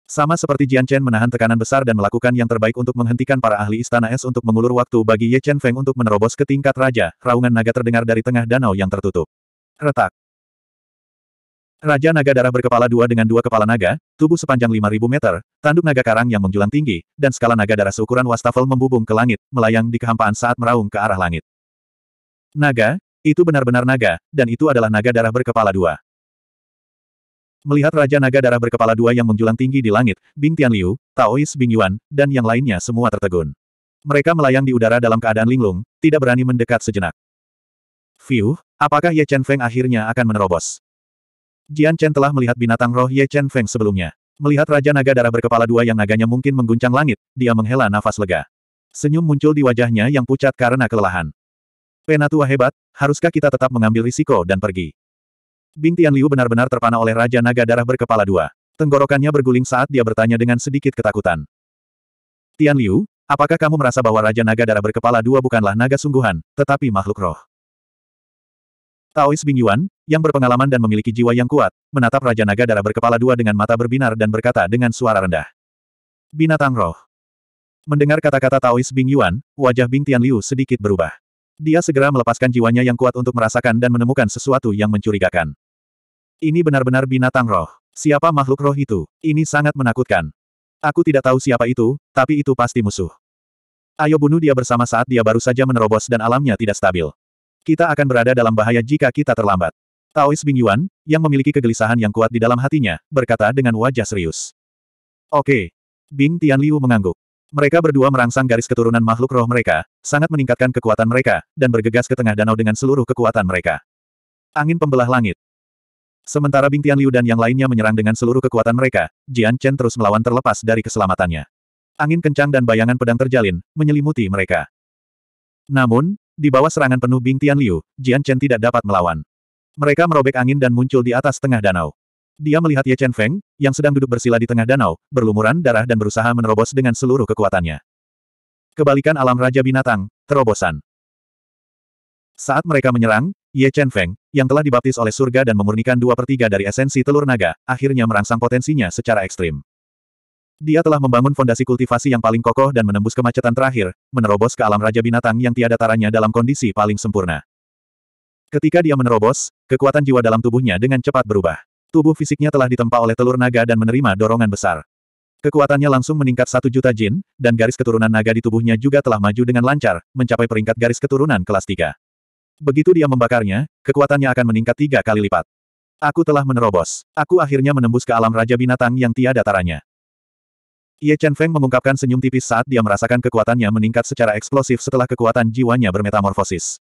Sama seperti Jian Chen menahan tekanan besar dan melakukan yang terbaik untuk menghentikan para ahli istana es untuk mengulur waktu bagi Ye Chen Feng untuk menerobos ke tingkat raja, raungan naga terdengar dari tengah danau yang tertutup. Retak. Raja naga darah berkepala dua dengan dua kepala naga, tubuh sepanjang 5.000 meter, tanduk naga karang yang menjulang tinggi, dan skala naga darah seukuran wastafel membubung ke langit, melayang di kehampaan saat meraung ke arah langit. Naga, itu benar-benar naga, dan itu adalah naga darah berkepala dua. Melihat Raja Naga Darah berkepala dua yang menjulang tinggi di langit, Bing Tianliu, Taois Bing Yuan, dan yang lainnya semua tertegun. Mereka melayang di udara dalam keadaan linglung, tidak berani mendekat sejenak. Fiuh, apakah Ye Chen Feng akhirnya akan menerobos? Jian Chen telah melihat binatang roh Ye Chen Feng sebelumnya. Melihat Raja Naga Darah berkepala dua yang naganya mungkin mengguncang langit, dia menghela nafas lega. Senyum muncul di wajahnya yang pucat karena kelelahan. Penatua hebat, haruskah kita tetap mengambil risiko dan pergi? Bing Liu benar-benar terpana oleh Raja Naga Darah berkepala dua. Tenggorokannya berguling saat dia bertanya dengan sedikit ketakutan. Tian Liu, apakah kamu merasa bahwa Raja Naga Darah berkepala dua bukanlah naga sungguhan, tetapi makhluk roh? Taois Bing Yuan, yang berpengalaman dan memiliki jiwa yang kuat, menatap Raja Naga Darah berkepala dua dengan mata berbinar dan berkata dengan suara rendah. Binatang roh. Mendengar kata-kata Taois Bing Yuan, wajah Bing Liu sedikit berubah. Dia segera melepaskan jiwanya yang kuat untuk merasakan dan menemukan sesuatu yang mencurigakan. Ini benar-benar binatang roh. Siapa makhluk roh itu? Ini sangat menakutkan. Aku tidak tahu siapa itu, tapi itu pasti musuh. Ayo bunuh dia bersama saat dia baru saja menerobos dan alamnya tidak stabil. Kita akan berada dalam bahaya jika kita terlambat. Taois Bing Yuan, yang memiliki kegelisahan yang kuat di dalam hatinya, berkata dengan wajah serius. Oke. Bing Tian Liu mengangguk. Mereka berdua merangsang garis keturunan makhluk roh mereka, sangat meningkatkan kekuatan mereka, dan bergegas ke tengah danau dengan seluruh kekuatan mereka. Angin pembelah langit. Sementara Bing Tian Liu dan yang lainnya menyerang dengan seluruh kekuatan mereka, Jian Chen terus melawan terlepas dari keselamatannya. Angin kencang dan bayangan pedang terjalin, menyelimuti mereka. Namun, di bawah serangan penuh Bing Tian Liu, Jian Chen tidak dapat melawan. Mereka merobek angin dan muncul di atas tengah danau. Dia melihat Ye Chen Feng, yang sedang duduk bersila di tengah danau, berlumuran darah dan berusaha menerobos dengan seluruh kekuatannya. Kebalikan alam Raja Binatang, terobosan. Saat mereka menyerang, Ye Chen Feng, yang telah dibaptis oleh surga dan memurnikan dua per tiga dari esensi telur naga, akhirnya merangsang potensinya secara ekstrim. Dia telah membangun fondasi kultivasi yang paling kokoh dan menembus kemacetan terakhir, menerobos ke alam raja binatang yang tiada taranya dalam kondisi paling sempurna. Ketika dia menerobos, kekuatan jiwa dalam tubuhnya dengan cepat berubah. Tubuh fisiknya telah ditempa oleh telur naga dan menerima dorongan besar. Kekuatannya langsung meningkat satu juta jin, dan garis keturunan naga di tubuhnya juga telah maju dengan lancar, mencapai peringkat garis keturunan kelas 3. Begitu dia membakarnya, kekuatannya akan meningkat tiga kali lipat. Aku telah menerobos. Aku akhirnya menembus ke alam Raja Binatang yang tiada taranya. Ye Chen Feng mengungkapkan senyum tipis saat dia merasakan kekuatannya meningkat secara eksplosif setelah kekuatan jiwanya bermetamorfosis.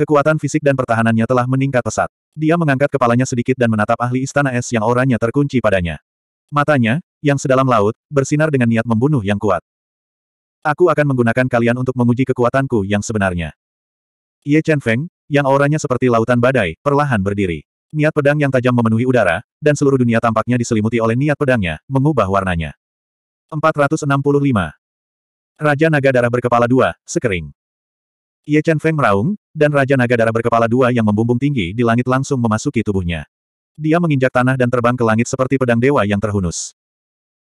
Kekuatan fisik dan pertahanannya telah meningkat pesat. Dia mengangkat kepalanya sedikit dan menatap ahli istana es yang auranya terkunci padanya. Matanya, yang sedalam laut, bersinar dengan niat membunuh yang kuat. Aku akan menggunakan kalian untuk menguji kekuatanku yang sebenarnya. Ye Chen Feng, yang auranya seperti lautan badai, perlahan berdiri. Niat pedang yang tajam memenuhi udara, dan seluruh dunia tampaknya diselimuti oleh niat pedangnya, mengubah warnanya. 465. Raja Naga Darah Berkepala Dua, Sekering. Ye Chen Feng meraung, dan Raja Naga Darah Berkepala Dua yang membumbung tinggi di langit langsung memasuki tubuhnya. Dia menginjak tanah dan terbang ke langit seperti pedang dewa yang terhunus.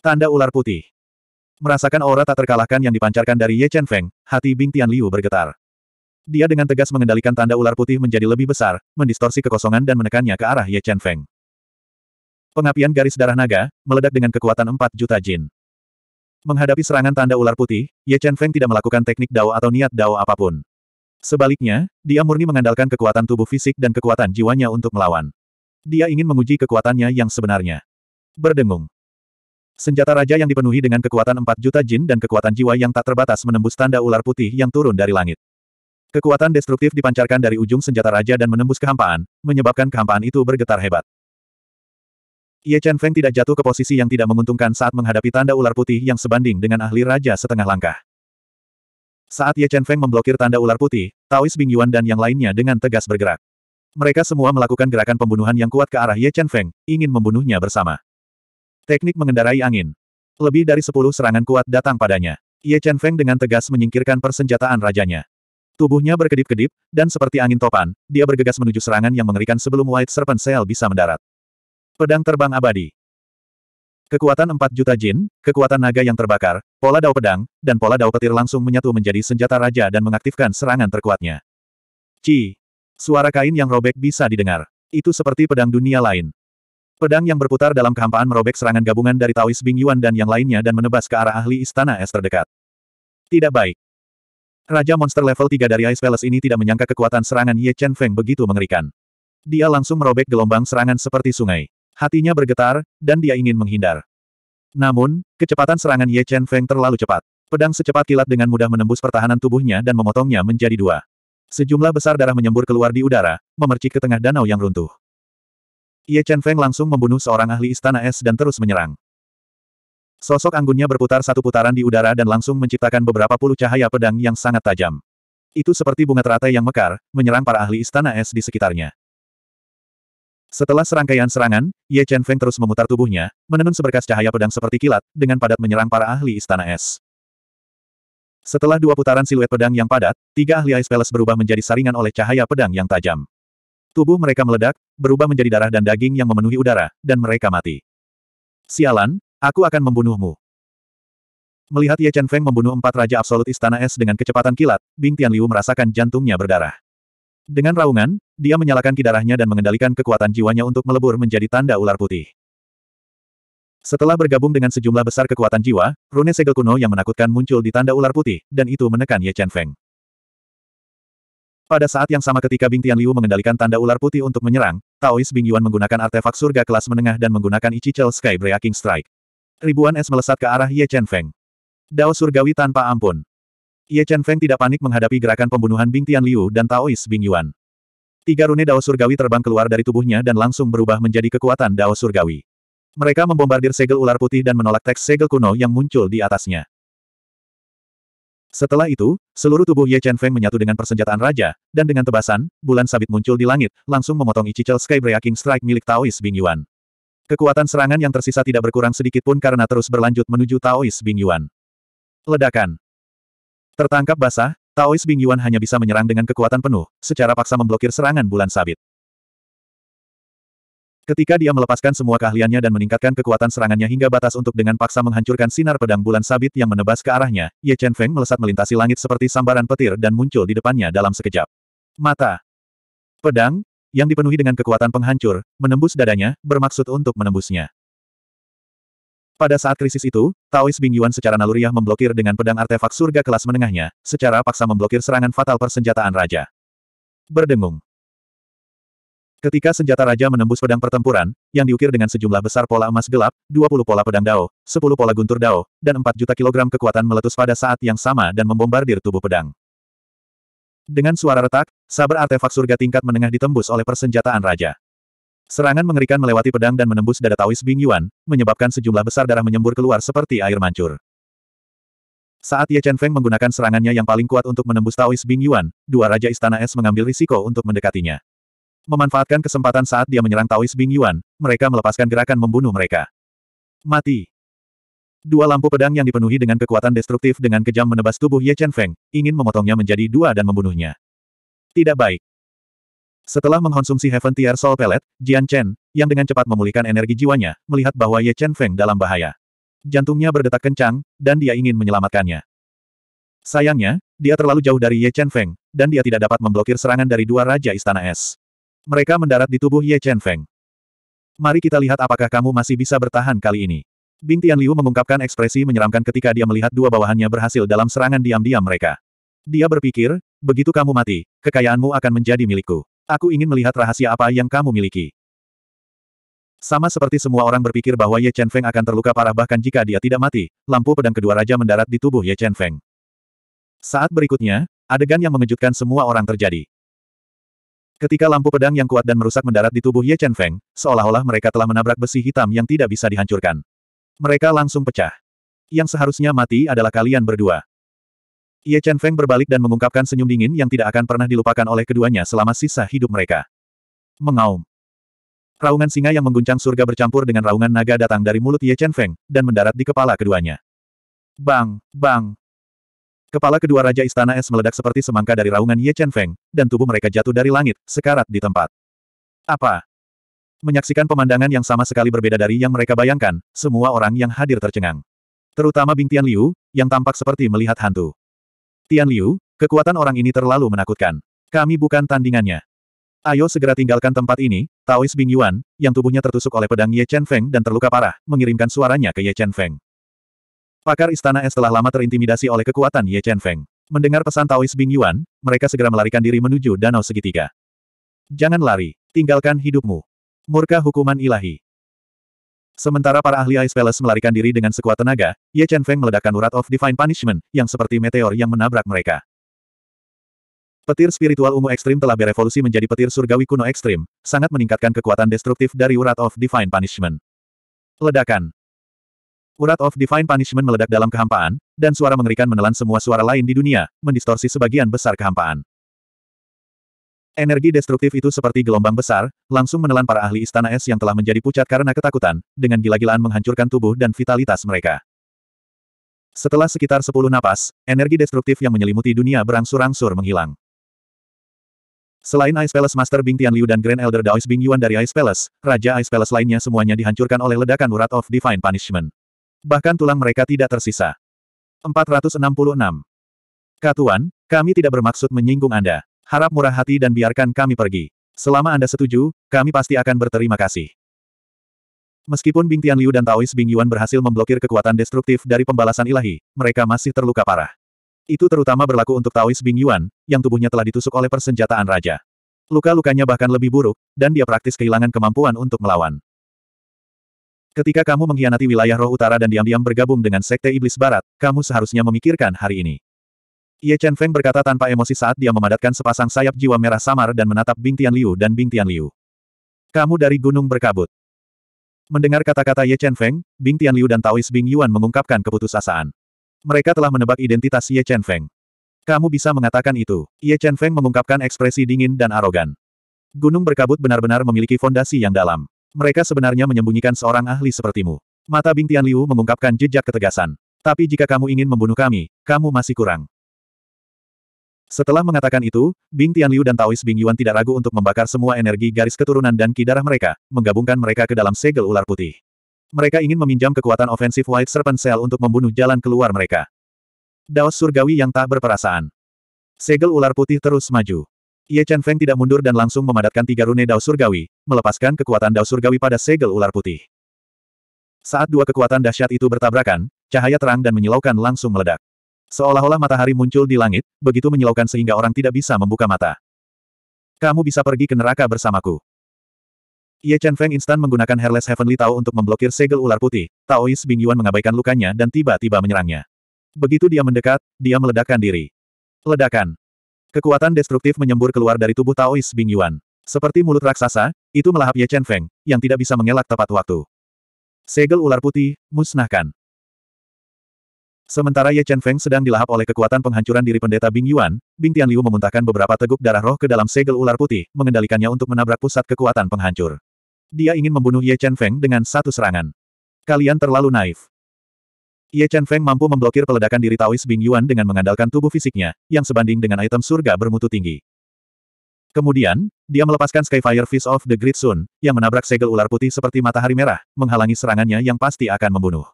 Tanda ular putih. Merasakan aura tak terkalahkan yang dipancarkan dari Ye Chen Feng, hati Bing Tian Liu bergetar. Dia dengan tegas mengendalikan tanda ular putih menjadi lebih besar, mendistorsi kekosongan dan menekannya ke arah Ye Chen Feng. Pengapian garis darah naga, meledak dengan kekuatan 4 juta jin. Menghadapi serangan tanda ular putih, Ye Chen Feng tidak melakukan teknik dao atau niat dao apapun. Sebaliknya, dia murni mengandalkan kekuatan tubuh fisik dan kekuatan jiwanya untuk melawan. Dia ingin menguji kekuatannya yang sebenarnya. Berdengung. Senjata raja yang dipenuhi dengan kekuatan 4 juta jin dan kekuatan jiwa yang tak terbatas menembus tanda ular putih yang turun dari langit. Kekuatan destruktif dipancarkan dari ujung senjata raja dan menembus kehampaan, menyebabkan kehampaan itu bergetar hebat. Ye Chen Feng tidak jatuh ke posisi yang tidak menguntungkan saat menghadapi tanda ular putih yang sebanding dengan ahli raja setengah langkah. Saat Ye Chen Feng memblokir tanda ular putih, Taois Bing Yuan dan yang lainnya dengan tegas bergerak. Mereka semua melakukan gerakan pembunuhan yang kuat ke arah Ye Chen Feng, ingin membunuhnya bersama. Teknik mengendarai angin. Lebih dari sepuluh serangan kuat datang padanya. Ye Chen Feng dengan tegas menyingkirkan persenjataan rajanya. Tubuhnya berkedip-kedip, dan seperti angin topan, dia bergegas menuju serangan yang mengerikan sebelum White Serpent Sail bisa mendarat. Pedang terbang abadi. Kekuatan 4 juta jin, kekuatan naga yang terbakar, pola dao pedang, dan pola dao petir langsung menyatu menjadi senjata raja dan mengaktifkan serangan terkuatnya. Ci. Suara kain yang robek bisa didengar. Itu seperti pedang dunia lain. Pedang yang berputar dalam kehampaan merobek serangan gabungan dari Taois Bing Yuan dan yang lainnya dan menebas ke arah ahli istana es terdekat. Tidak baik. Raja monster level 3 dari Ice Palace ini tidak menyangka kekuatan serangan Ye Chen Feng begitu mengerikan. Dia langsung merobek gelombang serangan seperti sungai. Hatinya bergetar, dan dia ingin menghindar. Namun, kecepatan serangan Ye Chen Feng terlalu cepat. Pedang secepat kilat dengan mudah menembus pertahanan tubuhnya dan memotongnya menjadi dua. Sejumlah besar darah menyembur keluar di udara, memercik ke tengah danau yang runtuh. Ye Chen Feng langsung membunuh seorang ahli istana es dan terus menyerang. Sosok anggunnya berputar satu putaran di udara dan langsung menciptakan beberapa puluh cahaya pedang yang sangat tajam. Itu seperti bunga teratai yang mekar, menyerang para ahli istana es di sekitarnya. Setelah serangkaian serangan, Ye Chen Feng terus memutar tubuhnya, menenun seberkas cahaya pedang seperti kilat, dengan padat menyerang para ahli istana es. Setelah dua putaran siluet pedang yang padat, tiga ahli Ice Palace berubah menjadi saringan oleh cahaya pedang yang tajam. Tubuh mereka meledak, berubah menjadi darah dan daging yang memenuhi udara, dan mereka mati. Sialan, Aku akan membunuhmu. Melihat Ye Chen Feng membunuh empat Raja Absolut Istana Es dengan kecepatan kilat, Bing Tian Liu merasakan jantungnya berdarah. Dengan raungan, dia menyalakan kidarahnya dan mengendalikan kekuatan jiwanya untuk melebur menjadi tanda ular putih. Setelah bergabung dengan sejumlah besar kekuatan jiwa, rune segel kuno yang menakutkan muncul di tanda ular putih, dan itu menekan Ye Chen Feng. Pada saat yang sama ketika Bing Tian Liu mengendalikan tanda ular putih untuk menyerang, Taois Bing Yuan menggunakan artefak surga kelas menengah dan menggunakan Ichichel Sky Breaking Strike. Ribuan es melesat ke arah Ye Chen Feng. Dao surgawi tanpa ampun. Ye Chen Feng tidak panik menghadapi gerakan pembunuhan Bing Tian Liu dan Taois Bing Yuan. Tiga rune Dao Surgawi terbang keluar dari tubuhnya dan langsung berubah menjadi kekuatan Dao Surgawi. Mereka membombardir segel ular putih dan menolak teks segel kuno yang muncul di atasnya. Setelah itu, seluruh tubuh Ye Chen Feng menyatu dengan persenjataan raja, dan dengan tebasan, bulan sabit muncul di langit, langsung memotong Ichichel Sky Breaking Strike milik Taois Bing Yuan. Kekuatan serangan yang tersisa tidak berkurang sedikit pun karena terus berlanjut menuju Taois Bing Yuan. Ledakan. Tertangkap basah, Taois Bing Yuan hanya bisa menyerang dengan kekuatan penuh, secara paksa memblokir serangan bulan sabit. Ketika dia melepaskan semua keahliannya dan meningkatkan kekuatan serangannya hingga batas untuk dengan paksa menghancurkan sinar pedang bulan sabit yang menebas ke arahnya, Ye Chen Feng melesat melintasi langit seperti sambaran petir dan muncul di depannya dalam sekejap. Mata. Pedang, yang dipenuhi dengan kekuatan penghancur, menembus dadanya, bermaksud untuk menembusnya. Pada saat krisis itu, Taois Bing Yuan secara naluriah memblokir dengan pedang artefak surga kelas menengahnya, secara paksa memblokir serangan fatal persenjataan raja. Berdengung. Ketika senjata raja menembus pedang pertempuran, yang diukir dengan sejumlah besar pola emas gelap, 20 pola pedang dao, 10 pola guntur dao, dan 4 juta kilogram kekuatan meletus pada saat yang sama dan membombardir tubuh pedang. Dengan suara retak, saber artefak surga tingkat menengah ditembus oleh persenjataan raja. Serangan mengerikan melewati pedang dan menembus dada Taois Bing Yuan, menyebabkan sejumlah besar darah menyembur keluar seperti air mancur. Saat Ye Chen Feng menggunakan serangannya yang paling kuat untuk menembus Taois Bing Yuan, dua Raja Istana Es mengambil risiko untuk mendekatinya. Memanfaatkan kesempatan saat dia menyerang Taois Bing Yuan, mereka melepaskan gerakan membunuh mereka. Mati. Dua lampu pedang yang dipenuhi dengan kekuatan destruktif dengan kejam menebas tubuh Ye Chen Feng, ingin memotongnya menjadi dua dan membunuhnya. Tidak baik. Setelah mengkonsumsi Heaven Tier Soul Pellet, Jian Chen, yang dengan cepat memulihkan energi jiwanya, melihat bahwa Ye Chen Feng dalam bahaya. Jantungnya berdetak kencang, dan dia ingin menyelamatkannya. Sayangnya, dia terlalu jauh dari Ye Chen Feng, dan dia tidak dapat memblokir serangan dari dua Raja Istana Es. Mereka mendarat di tubuh Ye Chen Feng. Mari kita lihat apakah kamu masih bisa bertahan kali ini. Bing Tianliu mengungkapkan ekspresi menyeramkan ketika dia melihat dua bawahannya berhasil dalam serangan diam-diam mereka. Dia berpikir, begitu kamu mati, kekayaanmu akan menjadi milikku. Aku ingin melihat rahasia apa yang kamu miliki. Sama seperti semua orang berpikir bahwa Ye Chen Feng akan terluka parah bahkan jika dia tidak mati, lampu pedang kedua raja mendarat di tubuh Ye Chen Feng. Saat berikutnya, adegan yang mengejutkan semua orang terjadi. Ketika lampu pedang yang kuat dan merusak mendarat di tubuh Ye Chen Feng, seolah-olah mereka telah menabrak besi hitam yang tidak bisa dihancurkan. Mereka langsung pecah. Yang seharusnya mati adalah kalian berdua. Ye Chen Feng berbalik dan mengungkapkan senyum dingin yang tidak akan pernah dilupakan oleh keduanya selama sisa hidup mereka. Mengaum. Raungan singa yang mengguncang surga bercampur dengan raungan naga datang dari mulut Ye Chen Feng, dan mendarat di kepala keduanya. Bang, bang. Kepala kedua Raja Istana Es meledak seperti semangka dari raungan Ye Chen Feng, dan tubuh mereka jatuh dari langit, sekarat di tempat. Apa? Menyaksikan pemandangan yang sama sekali berbeda dari yang mereka bayangkan, semua orang yang hadir tercengang. Terutama Bing Tian Liu, yang tampak seperti melihat hantu. Tian Liu, kekuatan orang ini terlalu menakutkan. Kami bukan tandingannya. Ayo segera tinggalkan tempat ini, Taois Bing Yuan, yang tubuhnya tertusuk oleh pedang Ye Chen Feng dan terluka parah, mengirimkan suaranya ke Ye Chen Feng. Pakar Istana Es telah lama terintimidasi oleh kekuatan Ye Chen Feng. Mendengar pesan Taois Bing Yuan, mereka segera melarikan diri menuju danau segitiga. Jangan lari, tinggalkan hidupmu. Murka hukuman ilahi. Sementara para ahli Ice Palace melarikan diri dengan sekuat tenaga, Ye Chen Feng meledakkan urat of divine punishment, yang seperti meteor yang menabrak mereka. Petir spiritual ungu ekstrim telah berevolusi menjadi petir surgawi kuno ekstrim, sangat meningkatkan kekuatan destruktif dari urat of divine punishment. Ledakan. Urat of divine punishment meledak dalam kehampaan, dan suara mengerikan menelan semua suara lain di dunia, mendistorsi sebagian besar kehampaan. Energi destruktif itu seperti gelombang besar, langsung menelan para ahli istana es yang telah menjadi pucat karena ketakutan, dengan gila-gilaan menghancurkan tubuh dan vitalitas mereka. Setelah sekitar sepuluh napas, energi destruktif yang menyelimuti dunia berangsur-angsur menghilang. Selain Ice Palace Master Bing Tian Liu dan Grand Elder Daois Bing Yuan dari Ice Palace, Raja Ice Palace lainnya semuanya dihancurkan oleh ledakan urat of Divine Punishment. Bahkan tulang mereka tidak tersisa. 466. Katuan, kami tidak bermaksud menyinggung Anda. Harap murah hati dan biarkan kami pergi. Selama Anda setuju, kami pasti akan berterima kasih. Meskipun Bing Tian Liu dan Taois Bing Yuan berhasil memblokir kekuatan destruktif dari pembalasan ilahi, mereka masih terluka parah. Itu terutama berlaku untuk Taois Bing Yuan, yang tubuhnya telah ditusuk oleh persenjataan raja. Luka-lukanya bahkan lebih buruk, dan dia praktis kehilangan kemampuan untuk melawan. Ketika kamu mengkhianati wilayah roh utara dan diam-diam bergabung dengan Sekte Iblis Barat, kamu seharusnya memikirkan hari ini. Ye Chen Feng berkata tanpa emosi saat dia memadatkan sepasang sayap jiwa merah samar dan menatap Bing Tian Liu dan Bing Tian Liu. Kamu dari gunung berkabut. Mendengar kata-kata Ye Chen Feng, Bing Tian Liu dan Taois Bing Yuan mengungkapkan keputusasaan. Mereka telah menebak identitas Ye Chen Feng. Kamu bisa mengatakan itu. Ye Chen Feng mengungkapkan ekspresi dingin dan arogan. Gunung berkabut benar-benar memiliki fondasi yang dalam. Mereka sebenarnya menyembunyikan seorang ahli sepertimu. Mata Bing Tian Liu mengungkapkan jejak ketegasan. Tapi jika kamu ingin membunuh kami, kamu masih kurang. Setelah mengatakan itu, Bing Tianliu dan Taois Bing Yuan tidak ragu untuk membakar semua energi garis keturunan dan ki mereka, menggabungkan mereka ke dalam segel ular putih. Mereka ingin meminjam kekuatan ofensif White Serpent Cell untuk membunuh jalan keluar mereka. Daos surgawi yang tak berperasaan. Segel ular putih terus maju. Ye Chen Feng tidak mundur dan langsung memadatkan tiga rune Daos surgawi, melepaskan kekuatan Daos surgawi pada segel ular putih. Saat dua kekuatan dahsyat itu bertabrakan, cahaya terang dan menyilaukan langsung meledak. Seolah-olah matahari muncul di langit, begitu menyilaukan sehingga orang tidak bisa membuka mata. Kamu bisa pergi ke neraka bersamaku. Ye Chen Feng instan menggunakan Hairless Heavenly Tao untuk memblokir segel ular putih. Taois Bing Yuan mengabaikan lukanya dan tiba-tiba menyerangnya. Begitu dia mendekat, dia meledakkan diri. Ledakan. Kekuatan destruktif menyembur keluar dari tubuh Taois Bing Yuan. Seperti mulut raksasa, itu melahap Ye Chen Feng, yang tidak bisa mengelak tepat waktu. Segel ular putih, musnahkan. Sementara Ye Chen Feng sedang dilahap oleh kekuatan penghancuran diri pendeta Bing Yuan, Bing Tian Liu memuntahkan beberapa teguk darah roh ke dalam segel ular putih, mengendalikannya untuk menabrak pusat kekuatan penghancur. Dia ingin membunuh Ye Chen Feng dengan satu serangan. Kalian terlalu naif. Ye Chen Feng mampu memblokir peledakan diri Taois Bing Yuan dengan mengandalkan tubuh fisiknya, yang sebanding dengan item surga bermutu tinggi. Kemudian, dia melepaskan Skyfire Fist of the Great Sun, yang menabrak segel ular putih seperti matahari merah, menghalangi serangannya yang pasti akan membunuh.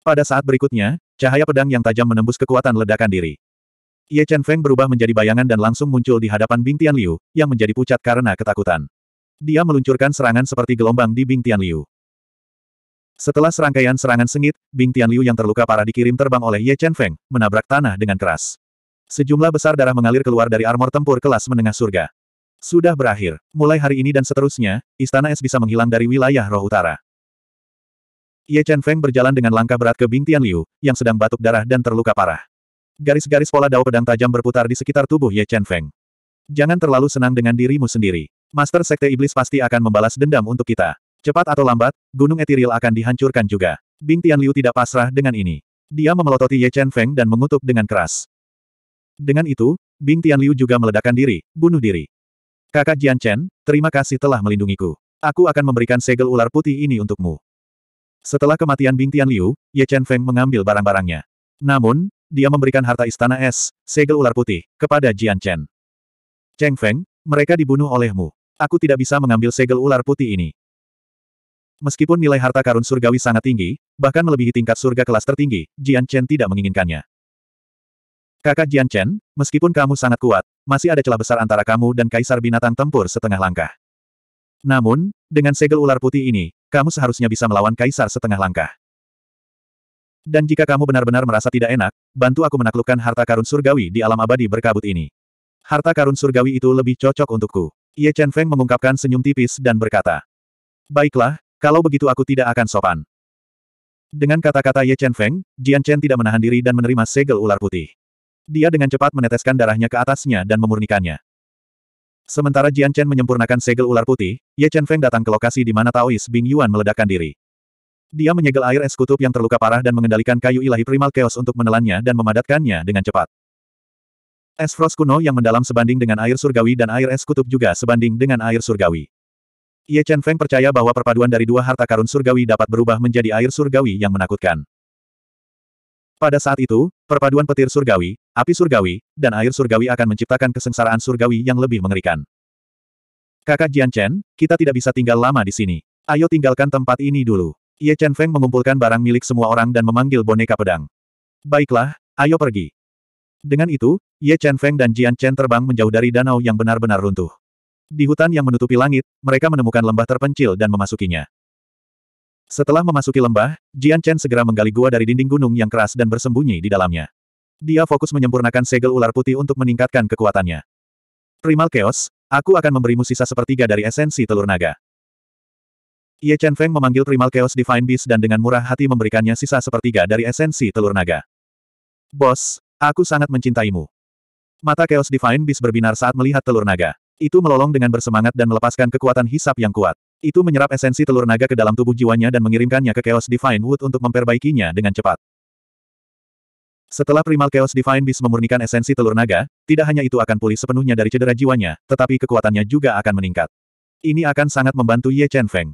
Pada saat berikutnya, cahaya pedang yang tajam menembus kekuatan ledakan diri. Ye Chen Feng berubah menjadi bayangan dan langsung muncul di hadapan Bing Tian Liu, yang menjadi pucat karena ketakutan. Dia meluncurkan serangan seperti gelombang di Bing Tian Liu. Setelah serangkaian serangan sengit, Bing Tian Liu yang terluka parah dikirim terbang oleh Ye Chen Feng, menabrak tanah dengan keras. Sejumlah besar darah mengalir keluar dari armor tempur kelas menengah surga. Sudah berakhir. Mulai hari ini dan seterusnya, Istana Es bisa menghilang dari wilayah roh utara. Ye Chen Feng berjalan dengan langkah berat ke Bing Tian Liu, yang sedang batuk darah dan terluka parah. Garis-garis pola dao pedang tajam berputar di sekitar tubuh Ye Chen Feng. Jangan terlalu senang dengan dirimu sendiri. Master Sekte Iblis pasti akan membalas dendam untuk kita. Cepat atau lambat, gunung etiril akan dihancurkan juga. Bing Tian Liu tidak pasrah dengan ini. Dia memelototi Ye Chen Feng dan mengutuk dengan keras. Dengan itu, Bing Tian Liu juga meledakkan diri, bunuh diri. Kakak Jian Chen, terima kasih telah melindungiku. Aku akan memberikan segel ular putih ini untukmu. Setelah kematian Bing Liu, Ye Chen Feng mengambil barang-barangnya. Namun, dia memberikan harta istana es, segel ular putih, kepada Jian Chen. Cheng Feng, mereka dibunuh olehmu. Aku tidak bisa mengambil segel ular putih ini. Meskipun nilai harta karun surgawi sangat tinggi, bahkan melebihi tingkat surga kelas tertinggi, Jian Chen tidak menginginkannya. Kakak Jian Chen, meskipun kamu sangat kuat, masih ada celah besar antara kamu dan Kaisar Binatang Tempur setengah langkah. Namun, dengan segel ular putih ini, kamu seharusnya bisa melawan kaisar setengah langkah. Dan jika kamu benar-benar merasa tidak enak, bantu aku menaklukkan harta karun surgawi di alam abadi berkabut ini. Harta karun surgawi itu lebih cocok untukku. Ye Chen Feng mengungkapkan senyum tipis dan berkata. Baiklah, kalau begitu aku tidak akan sopan. Dengan kata-kata Ye Chen Feng, Jian Chen tidak menahan diri dan menerima segel ular putih. Dia dengan cepat meneteskan darahnya ke atasnya dan memurnikannya. Sementara Jian Chen menyempurnakan segel ular putih, Ye Chen Feng datang ke lokasi di mana Taois Bing Yuan meledakkan diri. Dia menyegel air es kutub yang terluka parah dan mengendalikan kayu ilahi primal chaos untuk menelannya dan memadatkannya dengan cepat. Es frost kuno yang mendalam sebanding dengan air surgawi dan air es kutub juga sebanding dengan air surgawi. Ye Chen Feng percaya bahwa perpaduan dari dua harta karun surgawi dapat berubah menjadi air surgawi yang menakutkan. Pada saat itu, perpaduan petir surgawi, api surgawi, dan air surgawi akan menciptakan kesengsaraan surgawi yang lebih mengerikan. Kakak Jian Chen, kita tidak bisa tinggal lama di sini. Ayo tinggalkan tempat ini dulu. Ye Chen Feng mengumpulkan barang milik semua orang dan memanggil boneka pedang. Baiklah, ayo pergi. Dengan itu, Ye Chen Feng dan Jian Chen terbang menjauh dari danau yang benar-benar runtuh. Di hutan yang menutupi langit, mereka menemukan lembah terpencil dan memasukinya. Setelah memasuki lembah, Jian Chen segera menggali gua dari dinding gunung yang keras dan bersembunyi di dalamnya. Dia fokus menyempurnakan segel ular putih untuk meningkatkan kekuatannya. Primal Chaos, aku akan memberimu sisa sepertiga dari esensi telur naga. Ye Chen Feng memanggil Primal Chaos Divine Beast dan dengan murah hati memberikannya sisa sepertiga dari esensi telur naga. Bos, aku sangat mencintaimu. Mata Chaos Divine Beast berbinar saat melihat telur naga. Itu melolong dengan bersemangat dan melepaskan kekuatan hisap yang kuat. Itu menyerap esensi telur naga ke dalam tubuh jiwanya dan mengirimkannya ke Chaos Divine Wood untuk memperbaikinya dengan cepat. Setelah Primal Chaos Divine Beast memurnikan esensi telur naga, tidak hanya itu akan pulih sepenuhnya dari cedera jiwanya, tetapi kekuatannya juga akan meningkat. Ini akan sangat membantu Ye Chen Feng.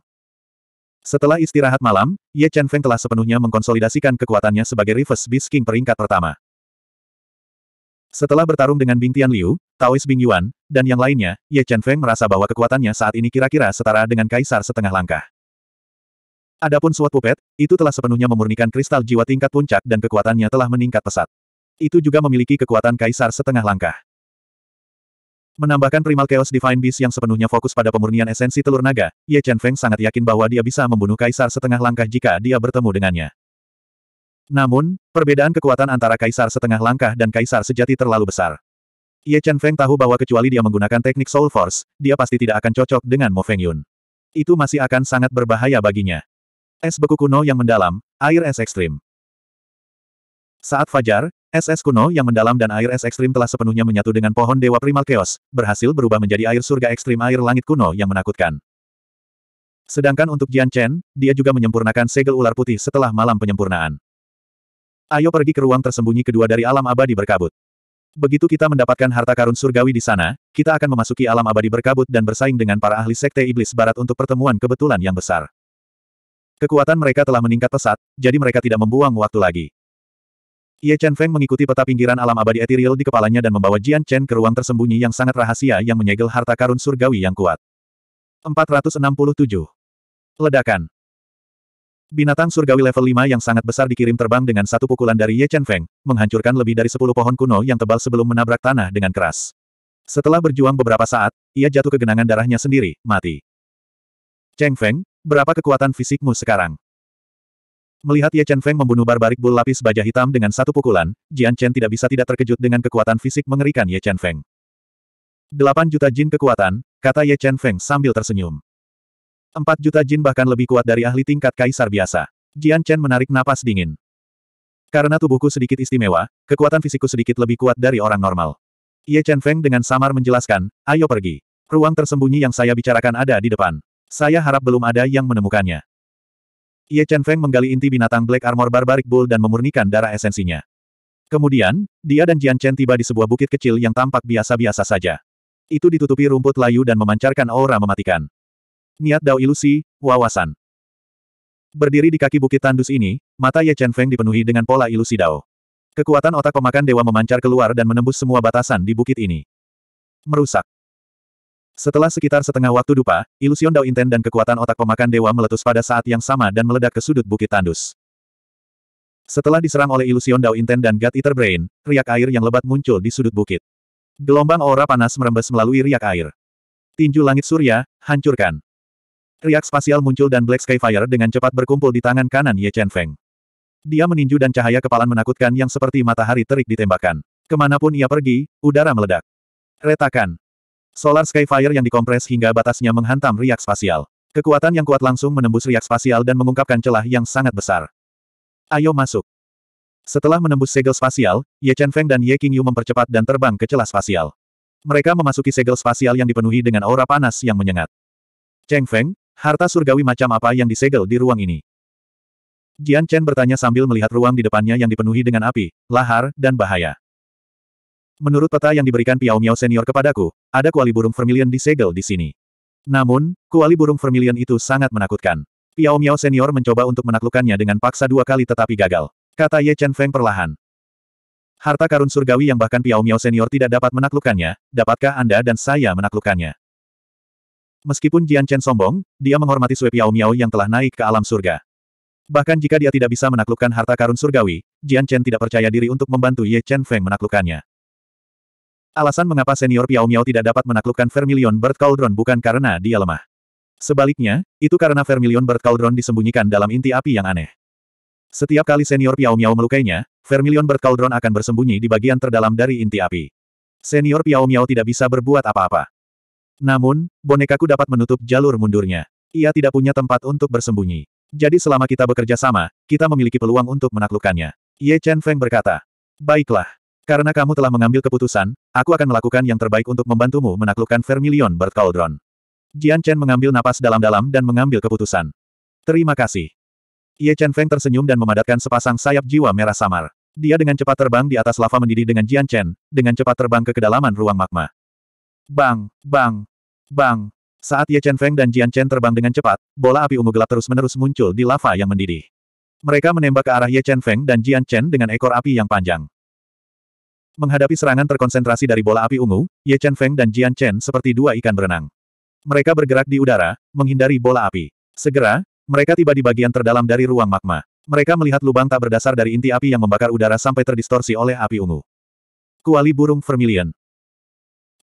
Setelah istirahat malam, Ye Chen Feng telah sepenuhnya mengkonsolidasikan kekuatannya sebagai Reverse Beast King peringkat pertama. Setelah bertarung dengan Bing Tian Liu, Taois Bing Yuan, dan yang lainnya, Ye Chen Feng merasa bahwa kekuatannya saat ini kira-kira setara dengan kaisar setengah langkah. Adapun suatu pupet, itu telah sepenuhnya memurnikan kristal jiwa tingkat puncak dan kekuatannya telah meningkat pesat. Itu juga memiliki kekuatan kaisar setengah langkah. Menambahkan primal chaos divine beast yang sepenuhnya fokus pada pemurnian esensi telur naga, Ye Chen Feng sangat yakin bahwa dia bisa membunuh kaisar setengah langkah jika dia bertemu dengannya. Namun, perbedaan kekuatan antara kaisar setengah langkah dan kaisar sejati terlalu besar. Ye Chen Feng tahu bahwa kecuali dia menggunakan teknik Soul Force, dia pasti tidak akan cocok dengan Mo Feng Yun. Itu masih akan sangat berbahaya baginya. Es beku kuno yang mendalam, air es ekstrim. Saat fajar, es es kuno yang mendalam dan air es ekstrim telah sepenuhnya menyatu dengan pohon dewa primal chaos, berhasil berubah menjadi air surga ekstrim air langit kuno yang menakutkan. Sedangkan untuk Jian Chen, dia juga menyempurnakan segel ular putih setelah malam penyempurnaan. Ayo pergi ke ruang tersembunyi kedua dari alam abadi berkabut. Begitu kita mendapatkan harta karun surgawi di sana, kita akan memasuki alam abadi berkabut dan bersaing dengan para ahli sekte iblis barat untuk pertemuan kebetulan yang besar. Kekuatan mereka telah meningkat pesat, jadi mereka tidak membuang waktu lagi. Ye Chen Feng mengikuti peta pinggiran alam abadi etiril di kepalanya dan membawa Jian Chen ke ruang tersembunyi yang sangat rahasia yang menyegel harta karun surgawi yang kuat. 467. Ledakan. Binatang surgawi level 5 yang sangat besar dikirim terbang dengan satu pukulan dari Ye Chen Feng, menghancurkan lebih dari 10 pohon kuno yang tebal sebelum menabrak tanah dengan keras. Setelah berjuang beberapa saat, ia jatuh ke genangan darahnya sendiri, mati. Cheng Feng, berapa kekuatan fisikmu sekarang? Melihat Ye Chen Feng membunuh barbarik bul lapis baja hitam dengan satu pukulan, Jian Chen tidak bisa tidak terkejut dengan kekuatan fisik mengerikan Ye Chen Feng. Delapan juta jin kekuatan, kata Ye Chen Feng sambil tersenyum. Empat juta jin bahkan lebih kuat dari ahli tingkat kaisar biasa. Jian Chen menarik napas dingin. Karena tubuhku sedikit istimewa, kekuatan fisikku sedikit lebih kuat dari orang normal. Ye Chen Feng dengan samar menjelaskan, ayo pergi. Ruang tersembunyi yang saya bicarakan ada di depan. Saya harap belum ada yang menemukannya. Ye Chen Feng menggali inti binatang Black Armor Barbaric Bull dan memurnikan darah esensinya. Kemudian, dia dan Jian Chen tiba di sebuah bukit kecil yang tampak biasa-biasa saja. Itu ditutupi rumput layu dan memancarkan aura mematikan. Niat Dao ilusi, wawasan. Berdiri di kaki bukit tandus ini, mata Ye Chen Feng dipenuhi dengan pola ilusi Dao. Kekuatan otak pemakan dewa memancar keluar dan menembus semua batasan di bukit ini. Merusak. Setelah sekitar setengah waktu dupa, ilusion Dao Inten dan kekuatan otak pemakan dewa meletus pada saat yang sama dan meledak ke sudut bukit tandus. Setelah diserang oleh ilusion Dao Inten dan God Eater Brain, riak air yang lebat muncul di sudut bukit. Gelombang aura panas merembes melalui riak air. Tinju langit surya, hancurkan. Riak spasial muncul dan Black Skyfire dengan cepat berkumpul di tangan kanan Ye Chen Feng. Dia meninju dan cahaya kepalan menakutkan yang seperti matahari terik ditembakkan. Kemanapun ia pergi, udara meledak. Retakan. Solar Skyfire yang dikompres hingga batasnya menghantam riak spasial. Kekuatan yang kuat langsung menembus riak spasial dan mengungkapkan celah yang sangat besar. Ayo masuk. Setelah menembus segel spasial, Ye Chen Feng dan Ye Yu mempercepat dan terbang ke celah spasial. Mereka memasuki segel spasial yang dipenuhi dengan aura panas yang menyengat. Cheng Feng, Harta surgawi macam apa yang disegel di ruang ini? Jian Chen bertanya sambil melihat ruang di depannya yang dipenuhi dengan api, lahar, dan bahaya. Menurut peta yang diberikan Piao Miao senior kepadaku, ada kuali burung vermilion disegel di sini. Namun, kuali burung vermilion itu sangat menakutkan. Piao Miao senior mencoba untuk menaklukkannya dengan paksa dua kali tetapi gagal. Kata Ye Chen Feng perlahan. Harta karun surgawi yang bahkan Piao Miao senior tidak dapat menaklukkannya, dapatkah Anda dan saya menaklukkannya? Meskipun Jian Chen sombong, dia menghormati Sui Piao Miao yang telah naik ke alam surga. Bahkan jika dia tidak bisa menaklukkan harta karun surgawi, Jian Chen tidak percaya diri untuk membantu Ye Chen Feng menaklukkannya. Alasan mengapa senior Piao Miao tidak dapat menaklukkan Vermilion Bird Cauldron bukan karena dia lemah. Sebaliknya, itu karena Vermilion Bird Cauldron disembunyikan dalam inti api yang aneh. Setiap kali senior Piao Miao melukainya, Vermilion Bird Cauldron akan bersembunyi di bagian terdalam dari inti api. Senior Piao Miao tidak bisa berbuat apa-apa. Namun, bonekaku dapat menutup jalur mundurnya. Ia tidak punya tempat untuk bersembunyi. Jadi selama kita bekerja sama, kita memiliki peluang untuk menaklukkannya. Ye Chen Feng berkata, Baiklah. Karena kamu telah mengambil keputusan, aku akan melakukan yang terbaik untuk membantumu menaklukkan Vermilion Bird Cauldron. Jian Chen mengambil napas dalam-dalam dan mengambil keputusan. Terima kasih. Ye Chen Feng tersenyum dan memadatkan sepasang sayap jiwa merah samar. Dia dengan cepat terbang di atas lava mendidih dengan Jian Chen, dengan cepat terbang ke kedalaman ruang magma. Bang, bang, bang. Saat Ye Chen Feng dan Jian Chen terbang dengan cepat, bola api ungu gelap terus-menerus muncul di lava yang mendidih. Mereka menembak ke arah Ye Chen Feng dan Jian Chen dengan ekor api yang panjang. Menghadapi serangan terkonsentrasi dari bola api ungu, Ye Chen Feng dan Jian Chen seperti dua ikan berenang. Mereka bergerak di udara, menghindari bola api. Segera, mereka tiba di bagian terdalam dari ruang magma. Mereka melihat lubang tak berdasar dari inti api yang membakar udara sampai terdistorsi oleh api ungu. Kuali burung vermilion.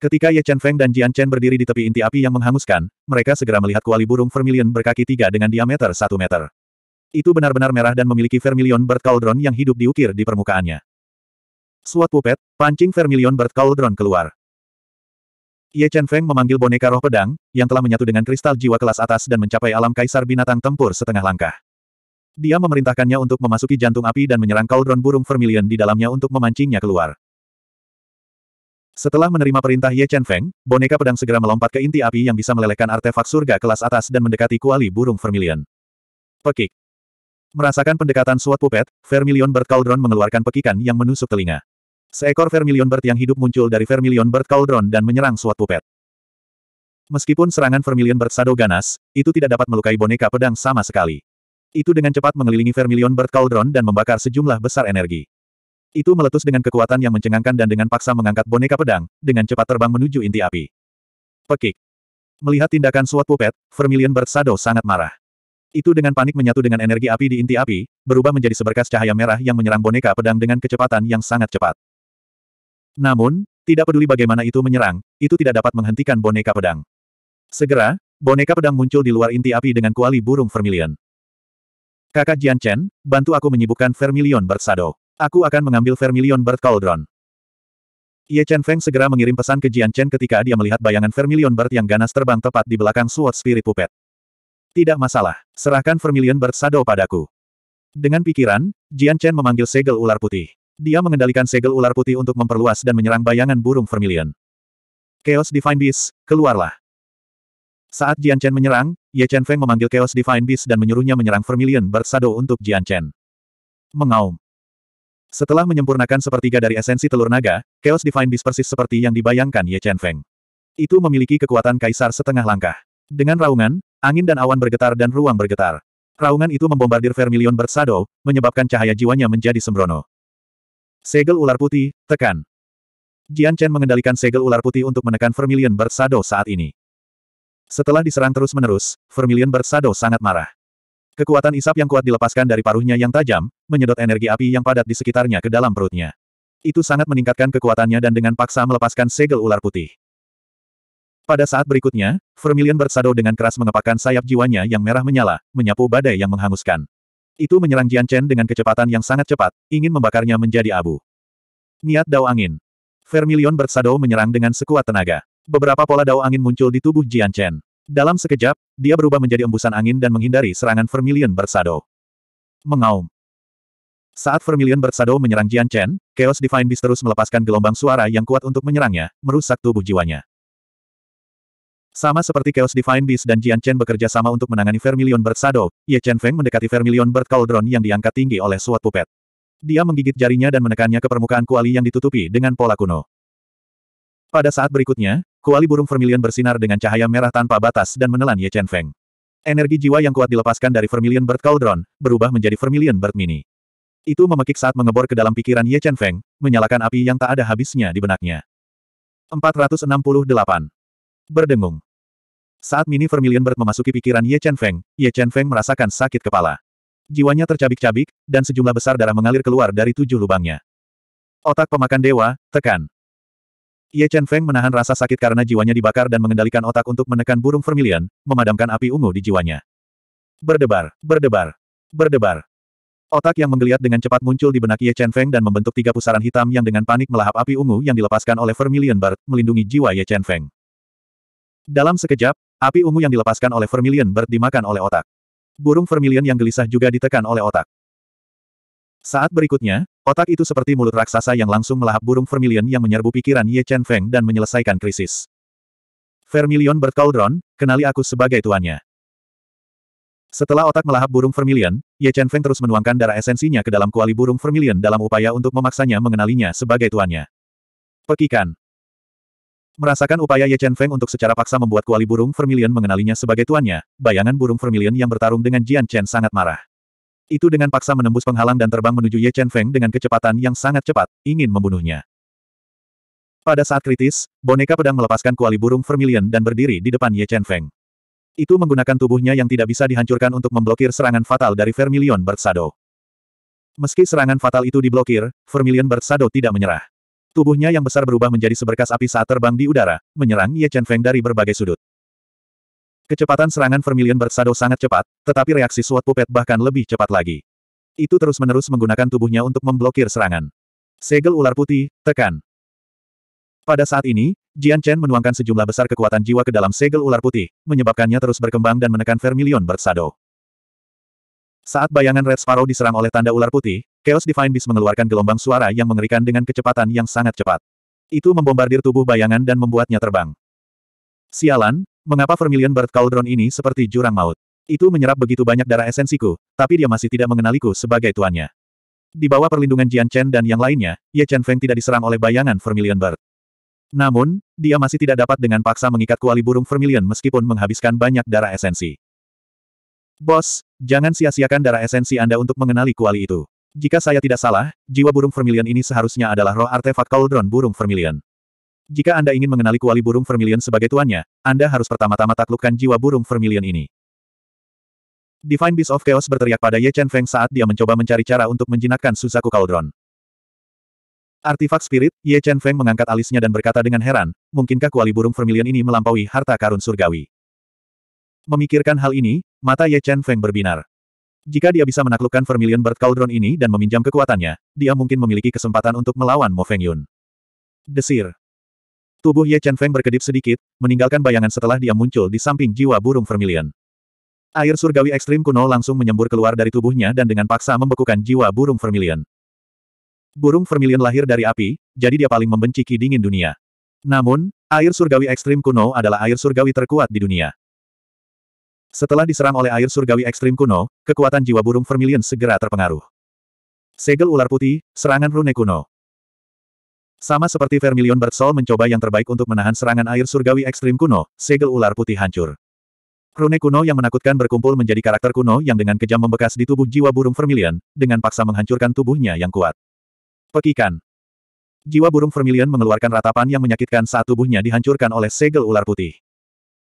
Ketika Ye Chen Feng dan Jian Chen berdiri di tepi inti api yang menghanguskan, mereka segera melihat kuali burung vermilion berkaki tiga dengan diameter satu meter. Itu benar-benar merah dan memiliki vermilion bird cauldron yang hidup diukir di permukaannya. Suat pupet, pancing vermilion bird cauldron keluar. Ye Chen Feng memanggil boneka roh pedang, yang telah menyatu dengan kristal jiwa kelas atas dan mencapai alam kaisar binatang tempur setengah langkah. Dia memerintahkannya untuk memasuki jantung api dan menyerang cauldron burung vermilion di dalamnya untuk memancingnya keluar. Setelah menerima perintah Ye Chen Feng, boneka pedang segera melompat ke inti api yang bisa melelehkan artefak surga kelas atas dan mendekati kuali burung vermilion. Pekik. Merasakan pendekatan suat pupet, Vermilion Bird Cauldron mengeluarkan pekikan yang menusuk telinga. Seekor Vermilion Bird yang hidup muncul dari Vermilion Bird Cauldron dan menyerang suat pupet. Meskipun serangan Vermilion Bird Shadow ganas, itu tidak dapat melukai boneka pedang sama sekali. Itu dengan cepat mengelilingi Vermilion Bird Cauldron dan membakar sejumlah besar energi. Itu meletus dengan kekuatan yang mencengangkan dan dengan paksa mengangkat boneka pedang, dengan cepat terbang menuju inti api. Pekik. Melihat tindakan suat pupet, Vermilion Bird Shadow sangat marah. Itu dengan panik menyatu dengan energi api di inti api, berubah menjadi seberkas cahaya merah yang menyerang boneka pedang dengan kecepatan yang sangat cepat. Namun, tidak peduli bagaimana itu menyerang, itu tidak dapat menghentikan boneka pedang. Segera, boneka pedang muncul di luar inti api dengan kuali burung vermilion. Kakak Jian Chen, bantu aku menyibukkan vermilion Bird Shadow. Aku akan mengambil Vermilion Bird Cauldron. Ye Chen Feng segera mengirim pesan ke Jian Chen ketika dia melihat bayangan Vermilion Bird yang ganas terbang tepat di belakang Sword Spirit Puppet. Tidak masalah, serahkan Vermilion Bird Shadow padaku. Dengan pikiran, Jian Chen memanggil segel ular putih. Dia mengendalikan segel ular putih untuk memperluas dan menyerang bayangan burung Vermilion. Chaos Divine Beast, keluarlah. Saat Jian Chen menyerang, Ye Chen Feng memanggil Chaos Divine Beast dan menyuruhnya menyerang Vermilion Bird Shadow untuk Jian Chen. Mengaum. Setelah menyempurnakan sepertiga dari esensi telur naga, Chaos Divine Beast persis seperti yang dibayangkan Ye Chen Feng. Itu memiliki kekuatan kaisar setengah langkah. Dengan raungan, angin dan awan bergetar dan ruang bergetar. Raungan itu membombardir Vermilion Bersado, menyebabkan cahaya jiwanya menjadi sembrono. Segel ular putih, tekan. Jian Chen mengendalikan segel ular putih untuk menekan Vermilion Bersado saat ini. Setelah diserang terus-menerus, Vermilion Bersado sangat marah. Kekuatan isap yang kuat dilepaskan dari paruhnya yang tajam, menyedot energi api yang padat di sekitarnya ke dalam perutnya. Itu sangat meningkatkan kekuatannya dan dengan paksa melepaskan segel ular putih. Pada saat berikutnya, Vermilion Bersado dengan keras mengepakkan sayap jiwanya yang merah menyala, menyapu badai yang menghanguskan. Itu menyerang Jian Chen dengan kecepatan yang sangat cepat, ingin membakarnya menjadi abu. Niat Dao Angin. Vermilion Bersado menyerang dengan sekuat tenaga. Beberapa pola Dao Angin muncul di tubuh Jian Chen. Dalam sekejap, dia berubah menjadi embusan angin dan menghindari serangan Vermilion Bersado. Mengaum. Saat Vermilion Bersado menyerang Jian Chen, Chaos Divine Beast terus melepaskan gelombang suara yang kuat untuk menyerangnya, merusak tubuh jiwanya. Sama seperti Chaos Divine Beast dan Jian Chen bekerja sama untuk menangani Vermilion Bersado, Ye Chen Feng mendekati Vermilion Bird Cauldron yang diangkat tinggi oleh Suat pupet. Dia menggigit jarinya dan menekannya ke permukaan kuali yang ditutupi dengan pola kuno. Pada saat berikutnya, kuali burung vermilion bersinar dengan cahaya merah tanpa batas dan menelan Ye Chen Feng. Energi jiwa yang kuat dilepaskan dari Vermilion Bird Cauldron, berubah menjadi Vermilion Bird Mini. Itu memekik saat mengebor ke dalam pikiran Ye Chen Feng, menyalakan api yang tak ada habisnya di benaknya. 468. Berdengung. Saat mini Vermilion Bird memasuki pikiran Ye Chen Feng, Ye Chen Feng merasakan sakit kepala. Jiwanya tercabik-cabik, dan sejumlah besar darah mengalir keluar dari tujuh lubangnya. Otak pemakan dewa, tekan. Ye Chen Feng menahan rasa sakit karena jiwanya dibakar dan mengendalikan otak untuk menekan burung vermilion, memadamkan api ungu di jiwanya. Berdebar, berdebar, berdebar. Otak yang menggeliat dengan cepat muncul di benak Ye Chen Feng dan membentuk tiga pusaran hitam yang dengan panik melahap api ungu yang dilepaskan oleh Vermilion Bird, melindungi jiwa Ye Chen Feng. Dalam sekejap, api ungu yang dilepaskan oleh Vermilion Bird dimakan oleh otak. Burung Vermilion yang gelisah juga ditekan oleh otak. Saat berikutnya, otak itu seperti mulut raksasa yang langsung melahap burung vermilion yang menyerbu pikiran Ye Chen Feng dan menyelesaikan krisis. Vermilion berkauldron, kenali aku sebagai tuannya. Setelah otak melahap burung vermilion, Ye Chen Feng terus menuangkan darah esensinya ke dalam kuali burung vermilion dalam upaya untuk memaksanya mengenalinya sebagai tuannya. Pekikan. Merasakan upaya Ye Chen Feng untuk secara paksa membuat kuali burung vermilion mengenalinya sebagai tuannya, bayangan burung vermilion yang bertarung dengan Jian Chen sangat marah. Itu dengan paksa menembus penghalang dan terbang menuju Ye Chen Feng dengan kecepatan yang sangat cepat, ingin membunuhnya. Pada saat kritis, boneka pedang melepaskan kuali burung vermilion dan berdiri di depan Ye Chen Feng. Itu menggunakan tubuhnya yang tidak bisa dihancurkan untuk memblokir serangan fatal dari Vermilion Bersado. Meski serangan fatal itu diblokir, Vermilion Bersado tidak menyerah. Tubuhnya yang besar berubah menjadi seberkas api saat terbang di udara, menyerang Ye Chen Feng dari berbagai sudut. Kecepatan serangan Vermilion Bersado sangat cepat, tetapi reaksi SWAT Puppet bahkan lebih cepat lagi. Itu terus-menerus menggunakan tubuhnya untuk memblokir serangan. Segel ular putih, tekan. Pada saat ini, Jian Chen menuangkan sejumlah besar kekuatan jiwa ke dalam segel ular putih, menyebabkannya terus berkembang dan menekan Vermilion Bersado. Saat bayangan Red Sparrow diserang oleh tanda ular putih, Chaos Divine Beast mengeluarkan gelombang suara yang mengerikan dengan kecepatan yang sangat cepat. Itu membombardir tubuh bayangan dan membuatnya terbang. Sialan, Mengapa Vermilion Bird Cauldron ini seperti jurang maut? Itu menyerap begitu banyak darah esensiku, tapi dia masih tidak mengenaliku sebagai tuannya. Di bawah perlindungan Jian Chen dan yang lainnya, Ye Chen Feng tidak diserang oleh bayangan Vermilion Bird. Namun, dia masih tidak dapat dengan paksa mengikat kuali burung Vermilion meskipun menghabiskan banyak darah esensi. Bos, jangan sia-siakan darah esensi Anda untuk mengenali kuali itu. Jika saya tidak salah, jiwa burung Vermilion ini seharusnya adalah roh artefak Cauldron burung Vermilion. Jika Anda ingin mengenali kuali burung vermilion sebagai tuannya, Anda harus pertama-tama taklukkan jiwa burung vermilion ini. Divine Beast of Chaos berteriak pada Ye Chen Feng saat dia mencoba mencari cara untuk menjinakkan Suzaku Cauldron. Artifak Spirit, Ye Chen Feng mengangkat alisnya dan berkata dengan heran, mungkinkah kuali burung vermilion ini melampaui harta karun surgawi? Memikirkan hal ini, mata Ye Chen Feng berbinar. Jika dia bisa menaklukkan vermilion bird cauldron ini dan meminjam kekuatannya, dia mungkin memiliki kesempatan untuk melawan Mo Feng Yun. Desir. Tubuh Ye Chen Feng berkedip sedikit, meninggalkan bayangan setelah dia muncul di samping jiwa burung vermilion. Air surgawi ekstrim kuno langsung menyembur keluar dari tubuhnya dan dengan paksa membekukan jiwa burung vermilion. Burung vermilion lahir dari api, jadi dia paling membenci ki dingin dunia. Namun, air surgawi ekstrim kuno adalah air surgawi terkuat di dunia. Setelah diserang oleh air surgawi ekstrim kuno, kekuatan jiwa burung vermilion segera terpengaruh. Segel ular putih, serangan rune kuno. Sama seperti Vermilion Bird mencoba yang terbaik untuk menahan serangan air surgawi ekstrim kuno, segel ular putih hancur. Rune kuno yang menakutkan berkumpul menjadi karakter kuno yang dengan kejam membekas di tubuh jiwa burung vermilion, dengan paksa menghancurkan tubuhnya yang kuat. Pekikan. Jiwa burung vermilion mengeluarkan ratapan yang menyakitkan saat tubuhnya dihancurkan oleh segel ular putih.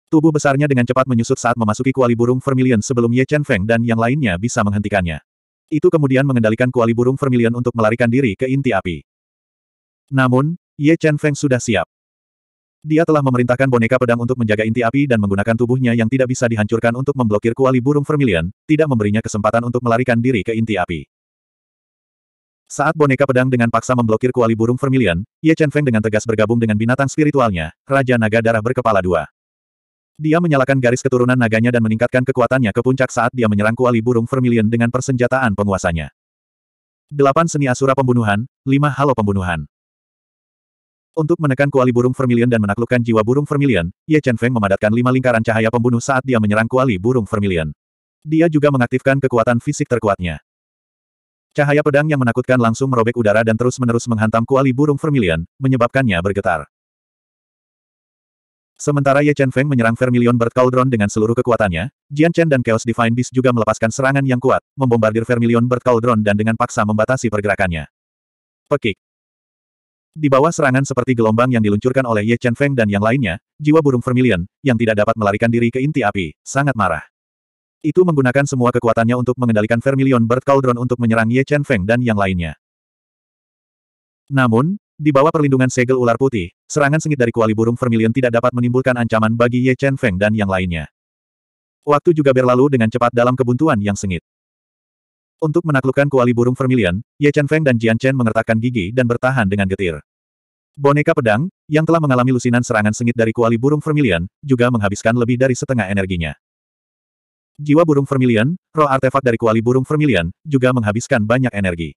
Tubuh besarnya dengan cepat menyusut saat memasuki kuali burung vermilion sebelum Ye Chen Feng dan yang lainnya bisa menghentikannya. Itu kemudian mengendalikan kuali burung vermilion untuk melarikan diri ke inti api. Namun, Ye Chen Feng sudah siap. Dia telah memerintahkan boneka pedang untuk menjaga inti api dan menggunakan tubuhnya yang tidak bisa dihancurkan untuk memblokir kuali burung vermilion, tidak memberinya kesempatan untuk melarikan diri ke inti api. Saat boneka pedang dengan paksa memblokir kuali burung vermilion, Ye Chen Feng dengan tegas bergabung dengan binatang spiritualnya, Raja Naga Darah Berkepala Dua. Dia menyalakan garis keturunan naganya dan meningkatkan kekuatannya ke puncak saat dia menyerang kuali burung vermilion dengan persenjataan penguasanya. Delapan seni asura pembunuhan, lima halo pembunuhan. Untuk menekan kuali burung vermilion dan menaklukkan jiwa burung vermilion, Ye Chen Feng memadatkan lima lingkaran cahaya pembunuh saat dia menyerang kuali burung vermilion. Dia juga mengaktifkan kekuatan fisik terkuatnya. Cahaya pedang yang menakutkan langsung merobek udara dan terus-menerus menghantam kuali burung vermilion, menyebabkannya bergetar. Sementara Ye Chen Feng menyerang Vermilion Bird Cauldron dengan seluruh kekuatannya, Jian Chen dan Chaos Divine Beast juga melepaskan serangan yang kuat, membombardir Vermilion Bird Cauldron dan dengan paksa membatasi pergerakannya. Pekik. Di bawah serangan seperti gelombang yang diluncurkan oleh Ye Chen Feng dan yang lainnya, jiwa burung vermilion, yang tidak dapat melarikan diri ke inti api, sangat marah. Itu menggunakan semua kekuatannya untuk mengendalikan vermilion Bird Cauldron untuk menyerang Ye Chen Feng dan yang lainnya. Namun, di bawah perlindungan segel ular putih, serangan sengit dari kuali burung vermilion tidak dapat menimbulkan ancaman bagi Ye Chen Feng dan yang lainnya. Waktu juga berlalu dengan cepat dalam kebuntuan yang sengit. Untuk menaklukkan kuali burung vermilion, Ye Chen Feng dan Jian Chen mengertakkan gigi dan bertahan dengan getir. Boneka pedang, yang telah mengalami lusinan serangan sengit dari kuali burung vermilion, juga menghabiskan lebih dari setengah energinya. Jiwa burung vermilion, roh artefak dari kuali burung vermilion, juga menghabiskan banyak energi.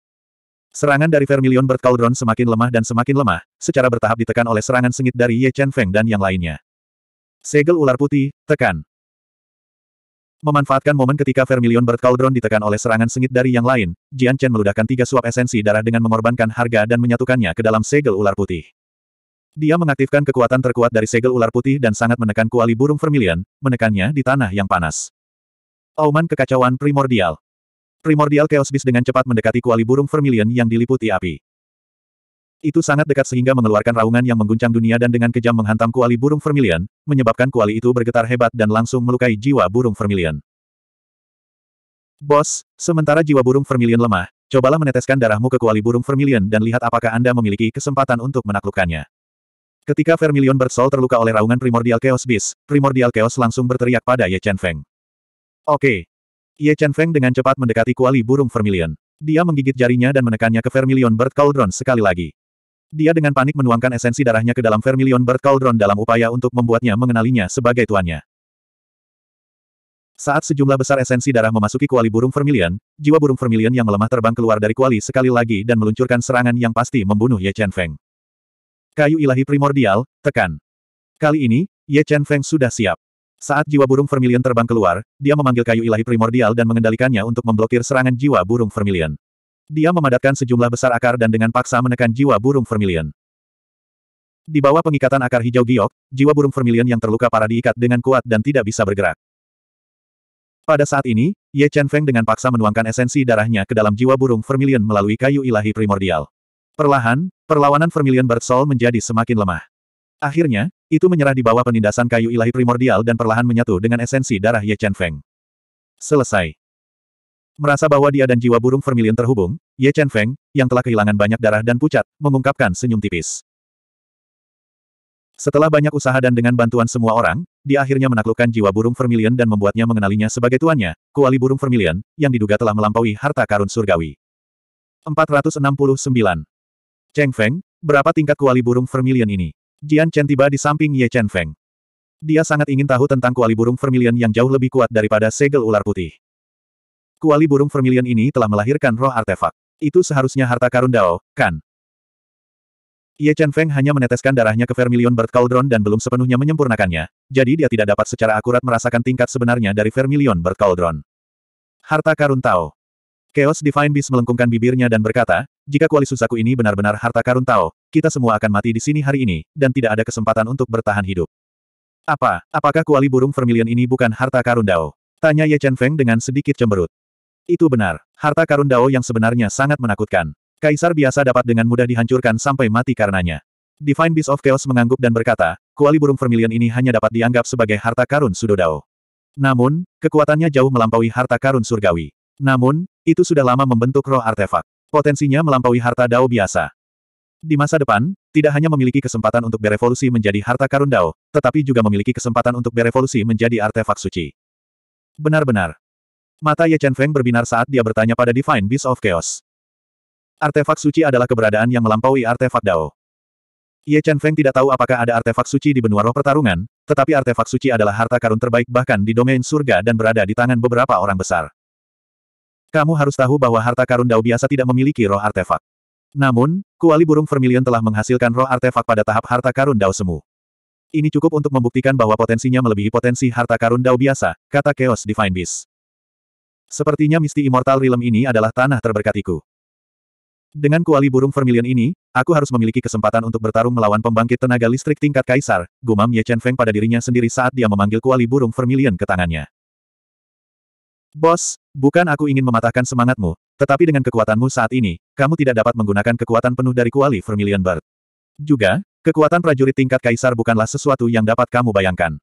Serangan dari vermilion Bird Cauldron semakin lemah dan semakin lemah, secara bertahap ditekan oleh serangan sengit dari Ye Chen Feng dan yang lainnya. Segel ular putih, tekan. Memanfaatkan momen ketika Vermilion Bird Cauldron ditekan oleh serangan sengit dari yang lain, Jian Chen meludahkan tiga suap esensi darah dengan mengorbankan harga dan menyatukannya ke dalam segel ular putih. Dia mengaktifkan kekuatan terkuat dari segel ular putih dan sangat menekan kuali burung Vermilion, menekannya di tanah yang panas. Auman kekacauan primordial. Primordial Chaos Beast dengan cepat mendekati kuali burung Vermilion yang diliputi api. Itu sangat dekat sehingga mengeluarkan raungan yang mengguncang dunia dan dengan kejam menghantam kuali burung vermilion, menyebabkan kuali itu bergetar hebat dan langsung melukai jiwa burung vermilion. Bos, sementara jiwa burung vermilion lemah, cobalah meneteskan darahmu ke kuali burung vermilion dan lihat apakah Anda memiliki kesempatan untuk menaklukkannya. Ketika vermilion bersol terluka oleh raungan primordial chaos beast, primordial chaos langsung berteriak pada Ye Chen Feng. Oke. Okay. Ye Chen Feng dengan cepat mendekati kuali burung vermilion. Dia menggigit jarinya dan menekannya ke vermilion bird cauldron sekali lagi. Dia dengan panik menuangkan esensi darahnya ke dalam Vermilion Bird Cauldron dalam upaya untuk membuatnya mengenalinya sebagai tuannya. Saat sejumlah besar esensi darah memasuki kuali burung Vermilion, jiwa burung Vermilion yang melemah terbang keluar dari kuali sekali lagi dan meluncurkan serangan yang pasti membunuh Ye Chen Feng. Kayu ilahi primordial, tekan. Kali ini, Ye Chen Feng sudah siap. Saat jiwa burung vermilion terbang keluar, dia memanggil kayu ilahi primordial dan mengendalikannya untuk memblokir serangan jiwa burung vermilion. Dia memadatkan sejumlah besar akar dan dengan paksa menekan jiwa burung vermilion. Di bawah pengikatan akar hijau giok, jiwa burung vermilion yang terluka parah diikat dengan kuat dan tidak bisa bergerak. Pada saat ini, Ye Chen Feng dengan paksa menuangkan esensi darahnya ke dalam jiwa burung vermilion melalui kayu ilahi primordial. Perlahan, perlawanan vermilion bersol menjadi semakin lemah. Akhirnya, itu menyerah di bawah penindasan kayu ilahi primordial dan perlahan menyatu dengan esensi darah Ye Chen Feng. Selesai. Merasa bahwa dia dan jiwa burung vermilion terhubung, Ye Chen Feng, yang telah kehilangan banyak darah dan pucat, mengungkapkan senyum tipis. Setelah banyak usaha dan dengan bantuan semua orang, dia akhirnya menaklukkan jiwa burung vermilion dan membuatnya mengenalinya sebagai tuannya, kuali burung vermilion, yang diduga telah melampaui harta karun surgawi. 469. Cheng Feng, berapa tingkat kuali burung vermilion ini? Jian Chen tiba di samping Ye Chen Feng. Dia sangat ingin tahu tentang kuali burung vermilion yang jauh lebih kuat daripada segel ular putih. Kuali burung vermilion ini telah melahirkan roh artefak. Itu seharusnya harta karun Dao, kan? Ye Chen Feng hanya meneteskan darahnya ke Vermilion Bird Cauldron dan belum sepenuhnya menyempurnakannya, jadi dia tidak dapat secara akurat merasakan tingkat sebenarnya dari Vermilion Bird Cauldron. Harta karun Tao Chaos Divine Beast melengkungkan bibirnya dan berkata, jika kuali susaku ini benar-benar harta karun Tao, kita semua akan mati di sini hari ini, dan tidak ada kesempatan untuk bertahan hidup. Apa, apakah kuali burung Vermilion ini bukan harta karun Dao? Tanya Ye Chen Feng dengan sedikit cemberut. Itu benar. Harta karun Dao yang sebenarnya sangat menakutkan. Kaisar biasa dapat dengan mudah dihancurkan sampai mati karenanya. Divine Beast of Chaos mengangguk dan berkata, kuali burung vermilion ini hanya dapat dianggap sebagai harta karun Sudo Dao. Namun, kekuatannya jauh melampaui harta karun surgawi. Namun, itu sudah lama membentuk roh artefak. Potensinya melampaui harta Dao biasa. Di masa depan, tidak hanya memiliki kesempatan untuk berevolusi menjadi harta karun Dao, tetapi juga memiliki kesempatan untuk berevolusi menjadi artefak suci. Benar-benar, Mata Ye Chen Feng berbinar saat dia bertanya pada Divine Beast of Chaos. Artefak suci adalah keberadaan yang melampaui artefak Dao. Ye Chen Feng tidak tahu apakah ada artefak suci di benua roh pertarungan, tetapi artefak suci adalah harta karun terbaik bahkan di domain surga dan berada di tangan beberapa orang besar. Kamu harus tahu bahwa harta karun Dao biasa tidak memiliki roh artefak. Namun, kuali burung vermilion telah menghasilkan roh artefak pada tahap harta karun Dao semu. Ini cukup untuk membuktikan bahwa potensinya melebihi potensi harta karun Dao biasa, kata Chaos Divine Beast. Sepertinya Misti Immortal Realm ini adalah tanah terberkatiku. Dengan kuali burung vermilion ini, aku harus memiliki kesempatan untuk bertarung melawan pembangkit tenaga listrik tingkat kaisar, gumam Ye Chen Feng pada dirinya sendiri saat dia memanggil kuali burung vermilion ke tangannya. Bos, bukan aku ingin mematahkan semangatmu, tetapi dengan kekuatanmu saat ini, kamu tidak dapat menggunakan kekuatan penuh dari kuali vermilion bird. Juga, kekuatan prajurit tingkat kaisar bukanlah sesuatu yang dapat kamu bayangkan.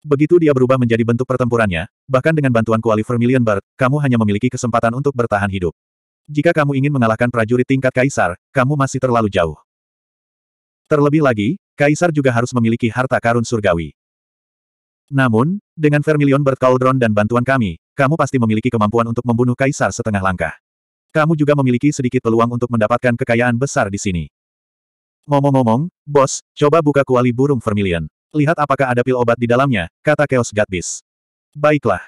Begitu dia berubah menjadi bentuk pertempurannya, bahkan dengan bantuan kuali Vermilion Bird, kamu hanya memiliki kesempatan untuk bertahan hidup. Jika kamu ingin mengalahkan prajurit tingkat Kaisar, kamu masih terlalu jauh. Terlebih lagi, Kaisar juga harus memiliki harta karun surgawi. Namun, dengan Vermilion Bird Cauldron dan bantuan kami, kamu pasti memiliki kemampuan untuk membunuh Kaisar setengah langkah. Kamu juga memiliki sedikit peluang untuk mendapatkan kekayaan besar di sini. Ngomong-ngomong, bos, coba buka kuali burung Vermilion. Lihat apakah ada pil obat di dalamnya, kata Chaos God Baiklah.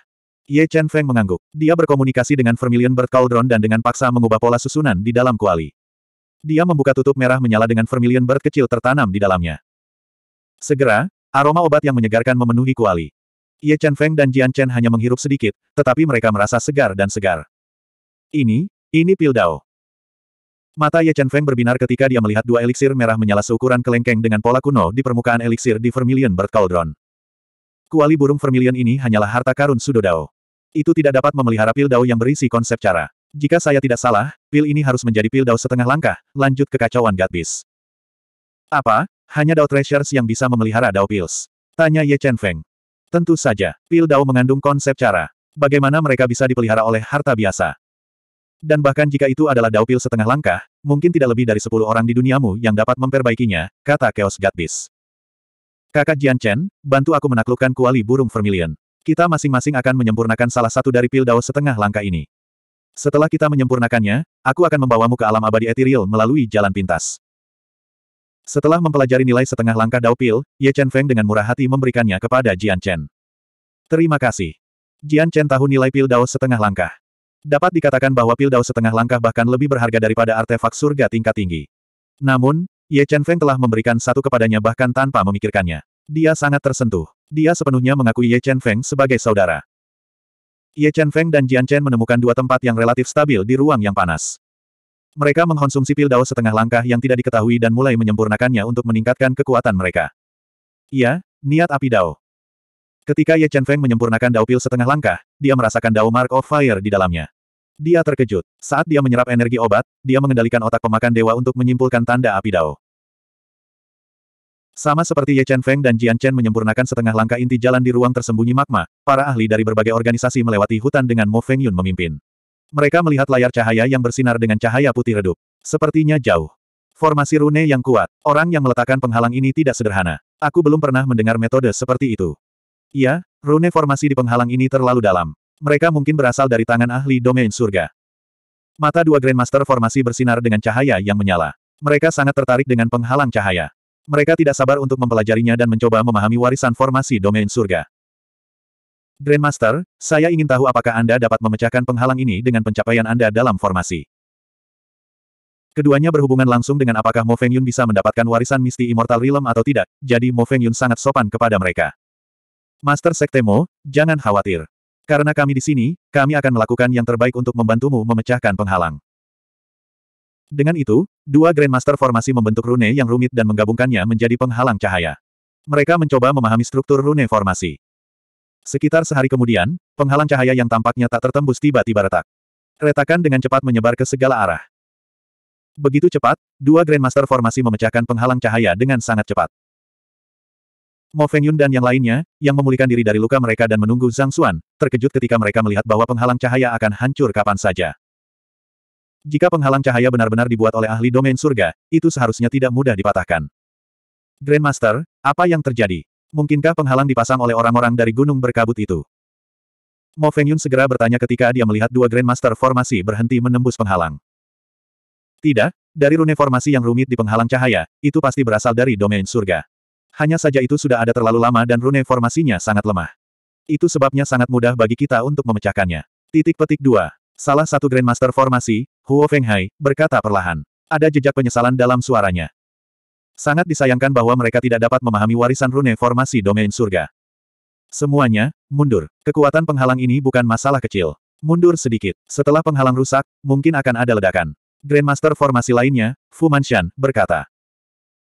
Ye Chen Feng mengangguk. Dia berkomunikasi dengan Vermilion Bird Cauldron dan dengan paksa mengubah pola susunan di dalam kuali. Dia membuka tutup merah menyala dengan Vermilion Bird kecil tertanam di dalamnya. Segera, aroma obat yang menyegarkan memenuhi kuali. Ye Chen Feng dan Jian Chen hanya menghirup sedikit, tetapi mereka merasa segar dan segar. Ini, ini pil Dao. Mata Ye Chen Feng berbinar ketika dia melihat dua eliksir merah menyala seukuran kelengkeng dengan pola kuno di permukaan eliksir di Vermilion Bird Cauldron. Kuali burung Vermilion ini hanyalah harta karun Sudodao. Itu tidak dapat memelihara pil dao yang berisi konsep cara. Jika saya tidak salah, pil ini harus menjadi pil dao setengah langkah, lanjut kekacauan Gatbis. Apa? Hanya dao treasures yang bisa memelihara dao pills? Tanya Ye Chen Feng. Tentu saja, pil dao mengandung konsep cara. Bagaimana mereka bisa dipelihara oleh harta biasa? Dan bahkan jika itu adalah daupil setengah langkah, mungkin tidak lebih dari sepuluh orang di duniamu yang dapat memperbaikinya, kata Chaos God Beast. Kakak Jian Chen, bantu aku menaklukkan kuali burung vermilion. Kita masing-masing akan menyempurnakan salah satu dari pil dao setengah langkah ini. Setelah kita menyempurnakannya, aku akan membawamu ke alam abadi etiril melalui jalan pintas. Setelah mempelajari nilai setengah langkah dao pil, Ye Chen Feng dengan murah hati memberikannya kepada Jian Chen. Terima kasih. Jian Chen tahu nilai pil dao setengah langkah. Dapat dikatakan bahwa pil Pildau setengah langkah bahkan lebih berharga daripada artefak surga tingkat tinggi. Namun, Ye Chen Feng telah memberikan satu kepadanya bahkan tanpa memikirkannya. Dia sangat tersentuh. Dia sepenuhnya mengakui Ye Chen Feng sebagai saudara. Ye Chen Feng dan Jian Chen menemukan dua tempat yang relatif stabil di ruang yang panas. Mereka mengkonsumsi pil Pildau setengah langkah yang tidak diketahui dan mulai menyempurnakannya untuk meningkatkan kekuatan mereka. Iya, niat api Dao. Ketika Ye Chen Feng menyempurnakan Dao Pil setengah langkah, dia merasakan Dao Mark of Fire di dalamnya. Dia terkejut. Saat dia menyerap energi obat, dia mengendalikan otak pemakan dewa untuk menyimpulkan tanda api Dao. Sama seperti Ye Chen Feng dan Jian Chen menyempurnakan setengah langkah inti jalan di ruang tersembunyi magma, para ahli dari berbagai organisasi melewati hutan dengan Mo Feng Yun memimpin. Mereka melihat layar cahaya yang bersinar dengan cahaya putih redup. Sepertinya jauh. Formasi rune yang kuat. Orang yang meletakkan penghalang ini tidak sederhana. Aku belum pernah mendengar metode seperti itu. Iya, rune formasi di penghalang ini terlalu dalam. Mereka mungkin berasal dari tangan ahli domain surga. Mata dua Grandmaster formasi bersinar dengan cahaya yang menyala. Mereka sangat tertarik dengan penghalang cahaya. Mereka tidak sabar untuk mempelajarinya dan mencoba memahami warisan formasi domain surga. Grandmaster, saya ingin tahu apakah Anda dapat memecahkan penghalang ini dengan pencapaian Anda dalam formasi. Keduanya berhubungan langsung dengan apakah Mo Feng Yun bisa mendapatkan warisan Misti Immortal Realm atau tidak, jadi Mo Feng Yun sangat sopan kepada mereka. Master Sektemo, jangan khawatir. Karena kami di sini, kami akan melakukan yang terbaik untuk membantumu memecahkan penghalang. Dengan itu, dua Grandmaster formasi membentuk rune yang rumit dan menggabungkannya menjadi penghalang cahaya. Mereka mencoba memahami struktur rune formasi. Sekitar sehari kemudian, penghalang cahaya yang tampaknya tak tertembus tiba-tiba retak. Retakan dengan cepat menyebar ke segala arah. Begitu cepat, dua Grandmaster formasi memecahkan penghalang cahaya dengan sangat cepat. Mo Fengyun dan yang lainnya, yang memulihkan diri dari luka mereka dan menunggu Zhang Xuan, terkejut ketika mereka melihat bahwa penghalang cahaya akan hancur kapan saja. Jika penghalang cahaya benar-benar dibuat oleh ahli domain surga, itu seharusnya tidak mudah dipatahkan. Grandmaster, apa yang terjadi? Mungkinkah penghalang dipasang oleh orang-orang dari gunung berkabut itu? Mo Fengyun segera bertanya ketika dia melihat dua Grandmaster formasi berhenti menembus penghalang. Tidak, dari rune formasi yang rumit di penghalang cahaya, itu pasti berasal dari domain surga. Hanya saja itu sudah ada terlalu lama dan rune formasinya sangat lemah. Itu sebabnya sangat mudah bagi kita untuk memecahkannya. Titik petik 2. Salah satu Grandmaster formasi, Huo Fenghai, berkata perlahan. Ada jejak penyesalan dalam suaranya. Sangat disayangkan bahwa mereka tidak dapat memahami warisan rune formasi domain surga. Semuanya, mundur. Kekuatan penghalang ini bukan masalah kecil. Mundur sedikit. Setelah penghalang rusak, mungkin akan ada ledakan. Grandmaster formasi lainnya, Fu Manshan, berkata.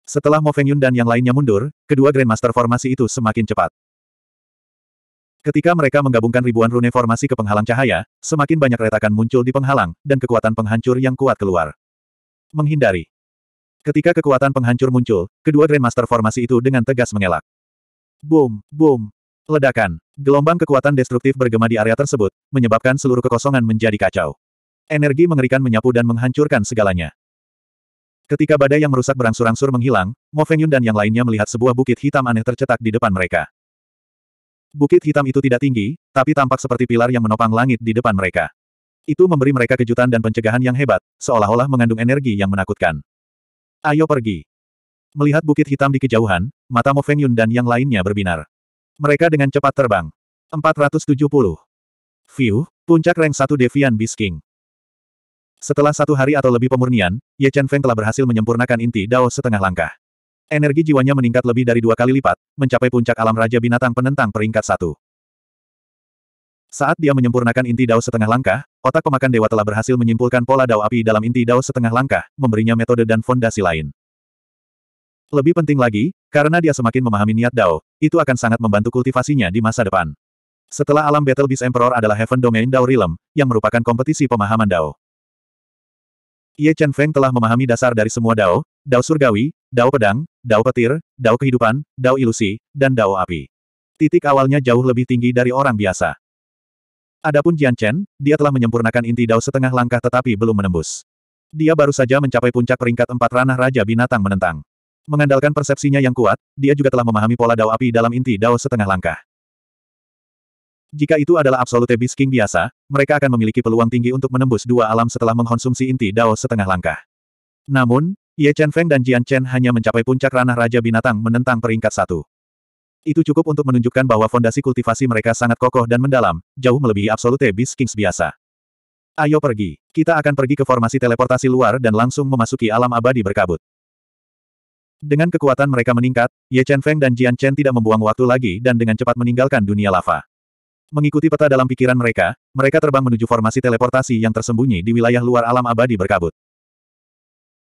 Setelah Mo Feng Yun dan yang lainnya mundur, kedua Grandmaster formasi itu semakin cepat. Ketika mereka menggabungkan ribuan rune formasi ke penghalang cahaya, semakin banyak retakan muncul di penghalang, dan kekuatan penghancur yang kuat keluar. Menghindari. Ketika kekuatan penghancur muncul, kedua Grandmaster formasi itu dengan tegas mengelak. Boom, boom, ledakan. Gelombang kekuatan destruktif bergema di area tersebut, menyebabkan seluruh kekosongan menjadi kacau. Energi mengerikan menyapu dan menghancurkan segalanya. Ketika badai yang merusak berangsur-angsur menghilang, Mo Fengyun dan yang lainnya melihat sebuah bukit hitam aneh tercetak di depan mereka. Bukit hitam itu tidak tinggi, tapi tampak seperti pilar yang menopang langit di depan mereka. Itu memberi mereka kejutan dan pencegahan yang hebat, seolah-olah mengandung energi yang menakutkan. Ayo pergi. Melihat bukit hitam di kejauhan, mata Mo Feng Yun dan yang lainnya berbinar. Mereka dengan cepat terbang. 470. View, puncak rank 1 Devian Bisking. Setelah satu hari atau lebih pemurnian, Ye Chen Feng telah berhasil menyempurnakan inti Dao setengah langkah. Energi jiwanya meningkat lebih dari dua kali lipat, mencapai puncak alam Raja Binatang penentang peringkat satu. Saat dia menyempurnakan inti Dao setengah langkah, otak pemakan dewa telah berhasil menyimpulkan pola Dao api dalam inti Dao setengah langkah, memberinya metode dan fondasi lain. Lebih penting lagi, karena dia semakin memahami niat Dao, itu akan sangat membantu kultivasinya di masa depan. Setelah alam Battle Beast Emperor adalah Heaven Domain Dao Realm, yang merupakan kompetisi pemahaman Dao. Ye Chen Feng telah memahami dasar dari semua dao, dao surgawi, dao pedang, dao petir, dao kehidupan, dao ilusi, dan dao api. Titik awalnya jauh lebih tinggi dari orang biasa. Adapun Jian Chen, dia telah menyempurnakan inti dao setengah langkah tetapi belum menembus. Dia baru saja mencapai puncak peringkat empat ranah Raja Binatang Menentang. Mengandalkan persepsinya yang kuat, dia juga telah memahami pola dao api dalam inti dao setengah langkah. Jika itu adalah Absolute Beast King biasa, mereka akan memiliki peluang tinggi untuk menembus dua alam setelah mengkonsumsi inti Dao setengah langkah. Namun, Ye Chen Feng dan Jian Chen hanya mencapai puncak ranah Raja Binatang menentang peringkat satu. Itu cukup untuk menunjukkan bahwa fondasi kultivasi mereka sangat kokoh dan mendalam, jauh melebihi Absolute Beast Kings biasa. Ayo pergi. Kita akan pergi ke formasi teleportasi luar dan langsung memasuki alam abadi berkabut. Dengan kekuatan mereka meningkat, Ye Chen Feng dan Jian Chen tidak membuang waktu lagi dan dengan cepat meninggalkan dunia lava. Mengikuti peta dalam pikiran mereka, mereka terbang menuju formasi teleportasi yang tersembunyi di wilayah luar alam abadi berkabut.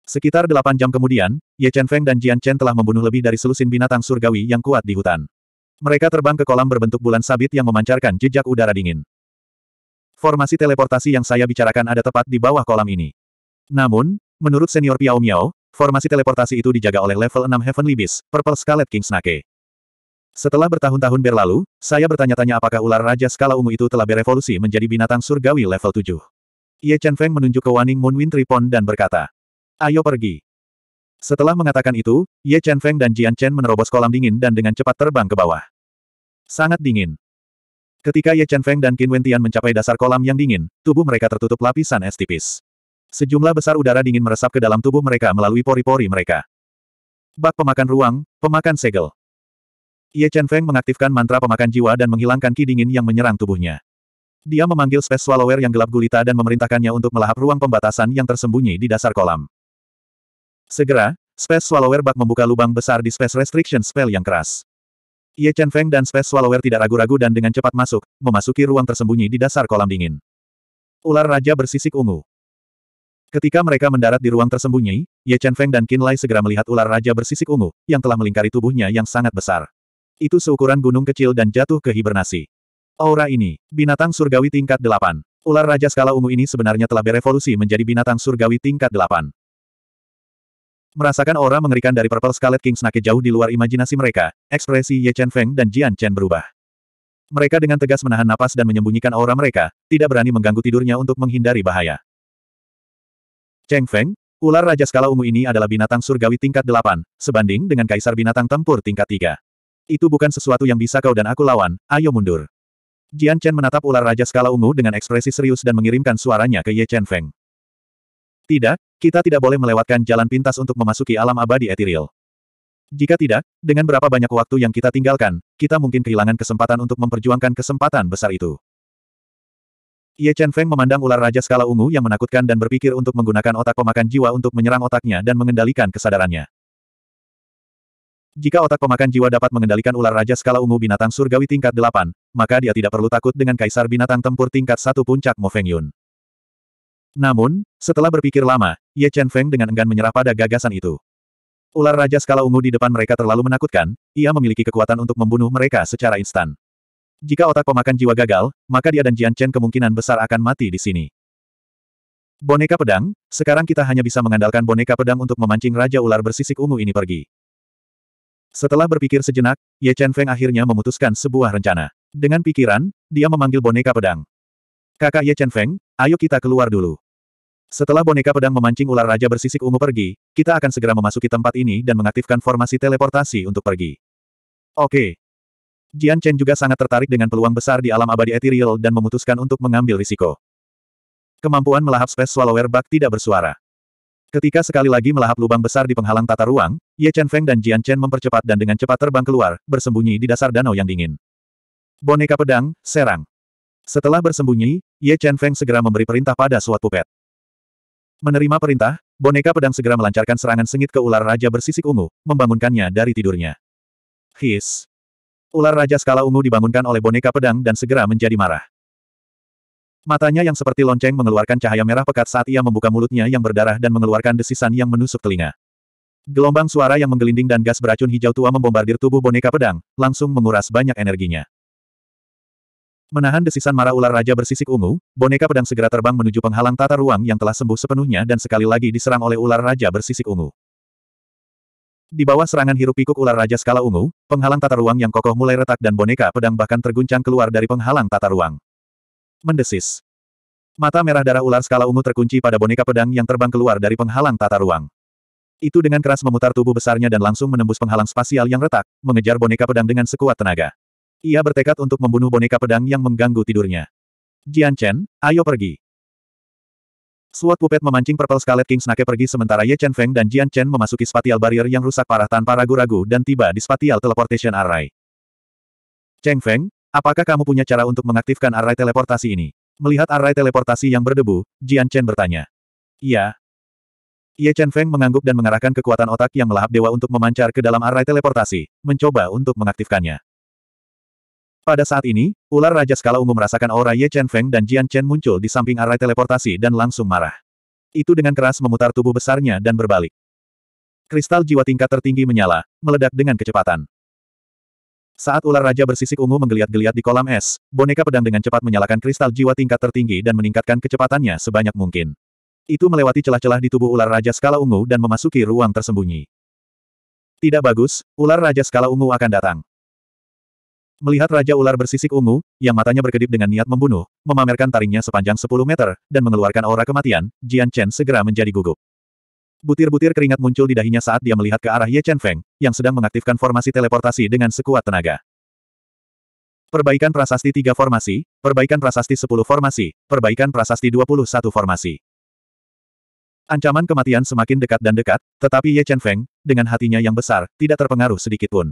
Sekitar delapan jam kemudian, Ye Chen Feng dan Jian Chen telah membunuh lebih dari selusin binatang surgawi yang kuat di hutan. Mereka terbang ke kolam berbentuk bulan sabit yang memancarkan jejak udara dingin. Formasi teleportasi yang saya bicarakan ada tepat di bawah kolam ini. Namun, menurut senior Piao Miao, formasi teleportasi itu dijaga oleh level 6 Heavenly Beast, Purple Scarlet King Snake. Setelah bertahun-tahun berlalu, saya bertanya-tanya apakah ular raja skala ungu itu telah berevolusi menjadi binatang surgawi level 7. Ye Chen Feng menunjuk ke Waning Moon Wintry Pond dan berkata, Ayo pergi. Setelah mengatakan itu, Ye Chen Feng dan Jian Chen menerobos kolam dingin dan dengan cepat terbang ke bawah. Sangat dingin. Ketika Ye Chen Feng dan Qin Wentian mencapai dasar kolam yang dingin, tubuh mereka tertutup lapisan es tipis. Sejumlah besar udara dingin meresap ke dalam tubuh mereka melalui pori-pori mereka. Bak pemakan ruang, pemakan segel. Ye Chen Feng mengaktifkan mantra pemakan jiwa dan menghilangkan ki dingin yang menyerang tubuhnya. Dia memanggil Space Swallower yang gelap gulita dan memerintahkannya untuk melahap ruang pembatasan yang tersembunyi di dasar kolam. Segera, Space Swallower bak membuka lubang besar di Space Restriction Spell yang keras. Ye Chen Feng dan Space Swallower tidak ragu-ragu dan dengan cepat masuk, memasuki ruang tersembunyi di dasar kolam dingin. Ular Raja bersisik ungu. Ketika mereka mendarat di ruang tersembunyi, Ye Chen Feng dan Qin Lai segera melihat ular Raja bersisik ungu, yang telah melingkari tubuhnya yang sangat besar. Itu seukuran gunung kecil dan jatuh ke hibernasi. Aura ini, binatang surgawi tingkat 8. Ular raja skala ungu ini sebenarnya telah berevolusi menjadi binatang surgawi tingkat 8. Merasakan aura mengerikan dari Purple Scarlet King Snake jauh di luar imajinasi mereka, ekspresi Ye Chen Feng dan Jian Chen berubah. Mereka dengan tegas menahan napas dan menyembunyikan aura mereka, tidak berani mengganggu tidurnya untuk menghindari bahaya. Cheng Feng, ular raja skala ungu ini adalah binatang surgawi tingkat 8, sebanding dengan kaisar binatang tempur tingkat 3. Itu bukan sesuatu yang bisa kau dan aku lawan, ayo mundur. Jian Chen menatap ular raja skala ungu dengan ekspresi serius dan mengirimkan suaranya ke Ye Chen Feng. Tidak, kita tidak boleh melewatkan jalan pintas untuk memasuki alam abadi etiril. Jika tidak, dengan berapa banyak waktu yang kita tinggalkan, kita mungkin kehilangan kesempatan untuk memperjuangkan kesempatan besar itu. Ye Chen Feng memandang ular raja skala ungu yang menakutkan dan berpikir untuk menggunakan otak pemakan jiwa untuk menyerang otaknya dan mengendalikan kesadarannya. Jika otak pemakan jiwa dapat mengendalikan ular raja skala ungu binatang surgawi tingkat 8, maka dia tidak perlu takut dengan kaisar binatang tempur tingkat satu puncak Mo Feng Yun. Namun, setelah berpikir lama, Ye Chen Feng dengan enggan menyerah pada gagasan itu. Ular raja skala ungu di depan mereka terlalu menakutkan, ia memiliki kekuatan untuk membunuh mereka secara instan. Jika otak pemakan jiwa gagal, maka dia dan Jian Chen kemungkinan besar akan mati di sini. Boneka pedang, sekarang kita hanya bisa mengandalkan boneka pedang untuk memancing Raja Ular bersisik ungu ini pergi. Setelah berpikir sejenak, Ye Chen Feng akhirnya memutuskan sebuah rencana. Dengan pikiran, dia memanggil boneka pedang. Kakak Ye Chen Feng, ayo kita keluar dulu. Setelah boneka pedang memancing ular raja bersisik ungu pergi, kita akan segera memasuki tempat ini dan mengaktifkan formasi teleportasi untuk pergi. Oke. Jian Chen juga sangat tertarik dengan peluang besar di alam abadi ethereal dan memutuskan untuk mengambil risiko. Kemampuan melahap space swallower bug tidak bersuara. Ketika sekali lagi melahap lubang besar di penghalang tata ruang, Ye Chen Feng dan Jian Chen mempercepat dan dengan cepat terbang keluar, bersembunyi di dasar danau yang dingin. Boneka pedang, serang. Setelah bersembunyi, Ye Chen Feng segera memberi perintah pada suatu pupet. Menerima perintah, boneka pedang segera melancarkan serangan sengit ke ular raja bersisik ungu, membangunkannya dari tidurnya. His. Ular raja skala ungu dibangunkan oleh boneka pedang dan segera menjadi marah. Matanya yang seperti lonceng mengeluarkan cahaya merah pekat saat ia membuka mulutnya yang berdarah dan mengeluarkan desisan yang menusuk telinga. Gelombang suara yang menggelinding dan gas beracun hijau tua membombardir tubuh boneka pedang, langsung menguras banyak energinya. Menahan desisan marah ular raja bersisik ungu, boneka pedang segera terbang menuju penghalang tata ruang yang telah sembuh sepenuhnya dan sekali lagi diserang oleh ular raja bersisik ungu. Di bawah serangan hirup pikuk ular raja skala ungu, penghalang tata ruang yang kokoh mulai retak dan boneka pedang bahkan terguncang keluar dari penghalang tata ruang. Mendesis. Mata merah darah ular skala ungu terkunci pada boneka pedang yang terbang keluar dari penghalang tata ruang. Itu dengan keras memutar tubuh besarnya dan langsung menembus penghalang spasial yang retak, mengejar boneka pedang dengan sekuat tenaga. Ia bertekad untuk membunuh boneka pedang yang mengganggu tidurnya. Jian Chen, ayo pergi. Suat Pupet memancing Purple Scarlet King Snake pergi sementara Ye Chen Feng dan Jian Chen memasuki spatial barrier yang rusak parah tanpa ragu-ragu dan tiba di spatial teleportation array. Cheng Feng, Apakah kamu punya cara untuk mengaktifkan array teleportasi ini? Melihat array teleportasi yang berdebu, Jian Chen bertanya. Iya. Ye Chen Feng mengangguk dan mengarahkan kekuatan otak yang melahap dewa untuk memancar ke dalam array teleportasi, mencoba untuk mengaktifkannya. Pada saat ini, ular raja skala ungu merasakan aura Ye Chen Feng dan Jian Chen muncul di samping array teleportasi dan langsung marah. Itu dengan keras memutar tubuh besarnya dan berbalik. Kristal jiwa tingkat tertinggi menyala, meledak dengan kecepatan. Saat ular raja bersisik ungu menggeliat-geliat di kolam es, boneka pedang dengan cepat menyalakan kristal jiwa tingkat tertinggi dan meningkatkan kecepatannya sebanyak mungkin. Itu melewati celah-celah di tubuh ular raja skala ungu dan memasuki ruang tersembunyi. Tidak bagus, ular raja skala ungu akan datang. Melihat raja ular bersisik ungu, yang matanya berkedip dengan niat membunuh, memamerkan taringnya sepanjang 10 meter, dan mengeluarkan aura kematian, Jian Chen segera menjadi gugup. Butir-butir keringat muncul di dahinya saat dia melihat ke arah Ye Chen Feng, yang sedang mengaktifkan formasi teleportasi dengan sekuat tenaga. Perbaikan prasasti 3 formasi, perbaikan prasasti 10 formasi, perbaikan prasasti 21 formasi. Ancaman kematian semakin dekat dan dekat, tetapi Ye Chen Feng, dengan hatinya yang besar, tidak terpengaruh sedikit pun.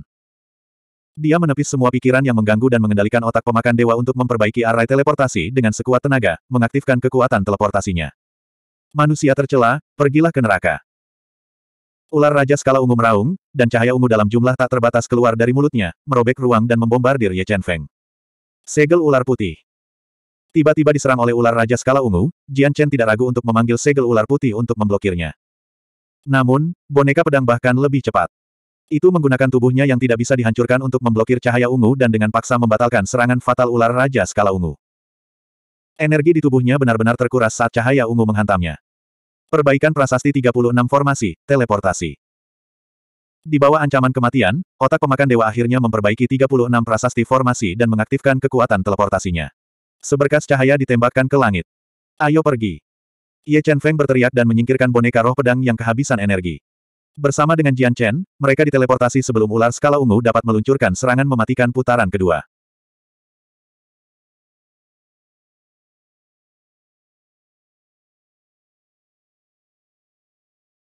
Dia menepis semua pikiran yang mengganggu dan mengendalikan otak pemakan dewa untuk memperbaiki arai teleportasi dengan sekuat tenaga, mengaktifkan kekuatan teleportasinya. Manusia tercela, pergilah ke neraka. Ular raja skala ungu meraung, dan cahaya ungu dalam jumlah tak terbatas keluar dari mulutnya, merobek ruang dan membombardir Ye Chen Feng. Segel ular putih. Tiba-tiba diserang oleh ular raja skala ungu, Jian Chen tidak ragu untuk memanggil segel ular putih untuk memblokirnya. Namun, boneka pedang bahkan lebih cepat. Itu menggunakan tubuhnya yang tidak bisa dihancurkan untuk memblokir cahaya ungu dan dengan paksa membatalkan serangan fatal ular raja skala ungu. Energi di tubuhnya benar-benar terkuras saat cahaya ungu menghantamnya. Perbaikan prasasti 36 formasi, teleportasi. Di bawah ancaman kematian, otak pemakan dewa akhirnya memperbaiki 36 prasasti formasi dan mengaktifkan kekuatan teleportasinya. Seberkas cahaya ditembakkan ke langit. Ayo pergi. Ye Chen Feng berteriak dan menyingkirkan boneka roh pedang yang kehabisan energi. Bersama dengan Jian Chen, mereka diteleportasi sebelum ular skala ungu dapat meluncurkan serangan mematikan putaran kedua.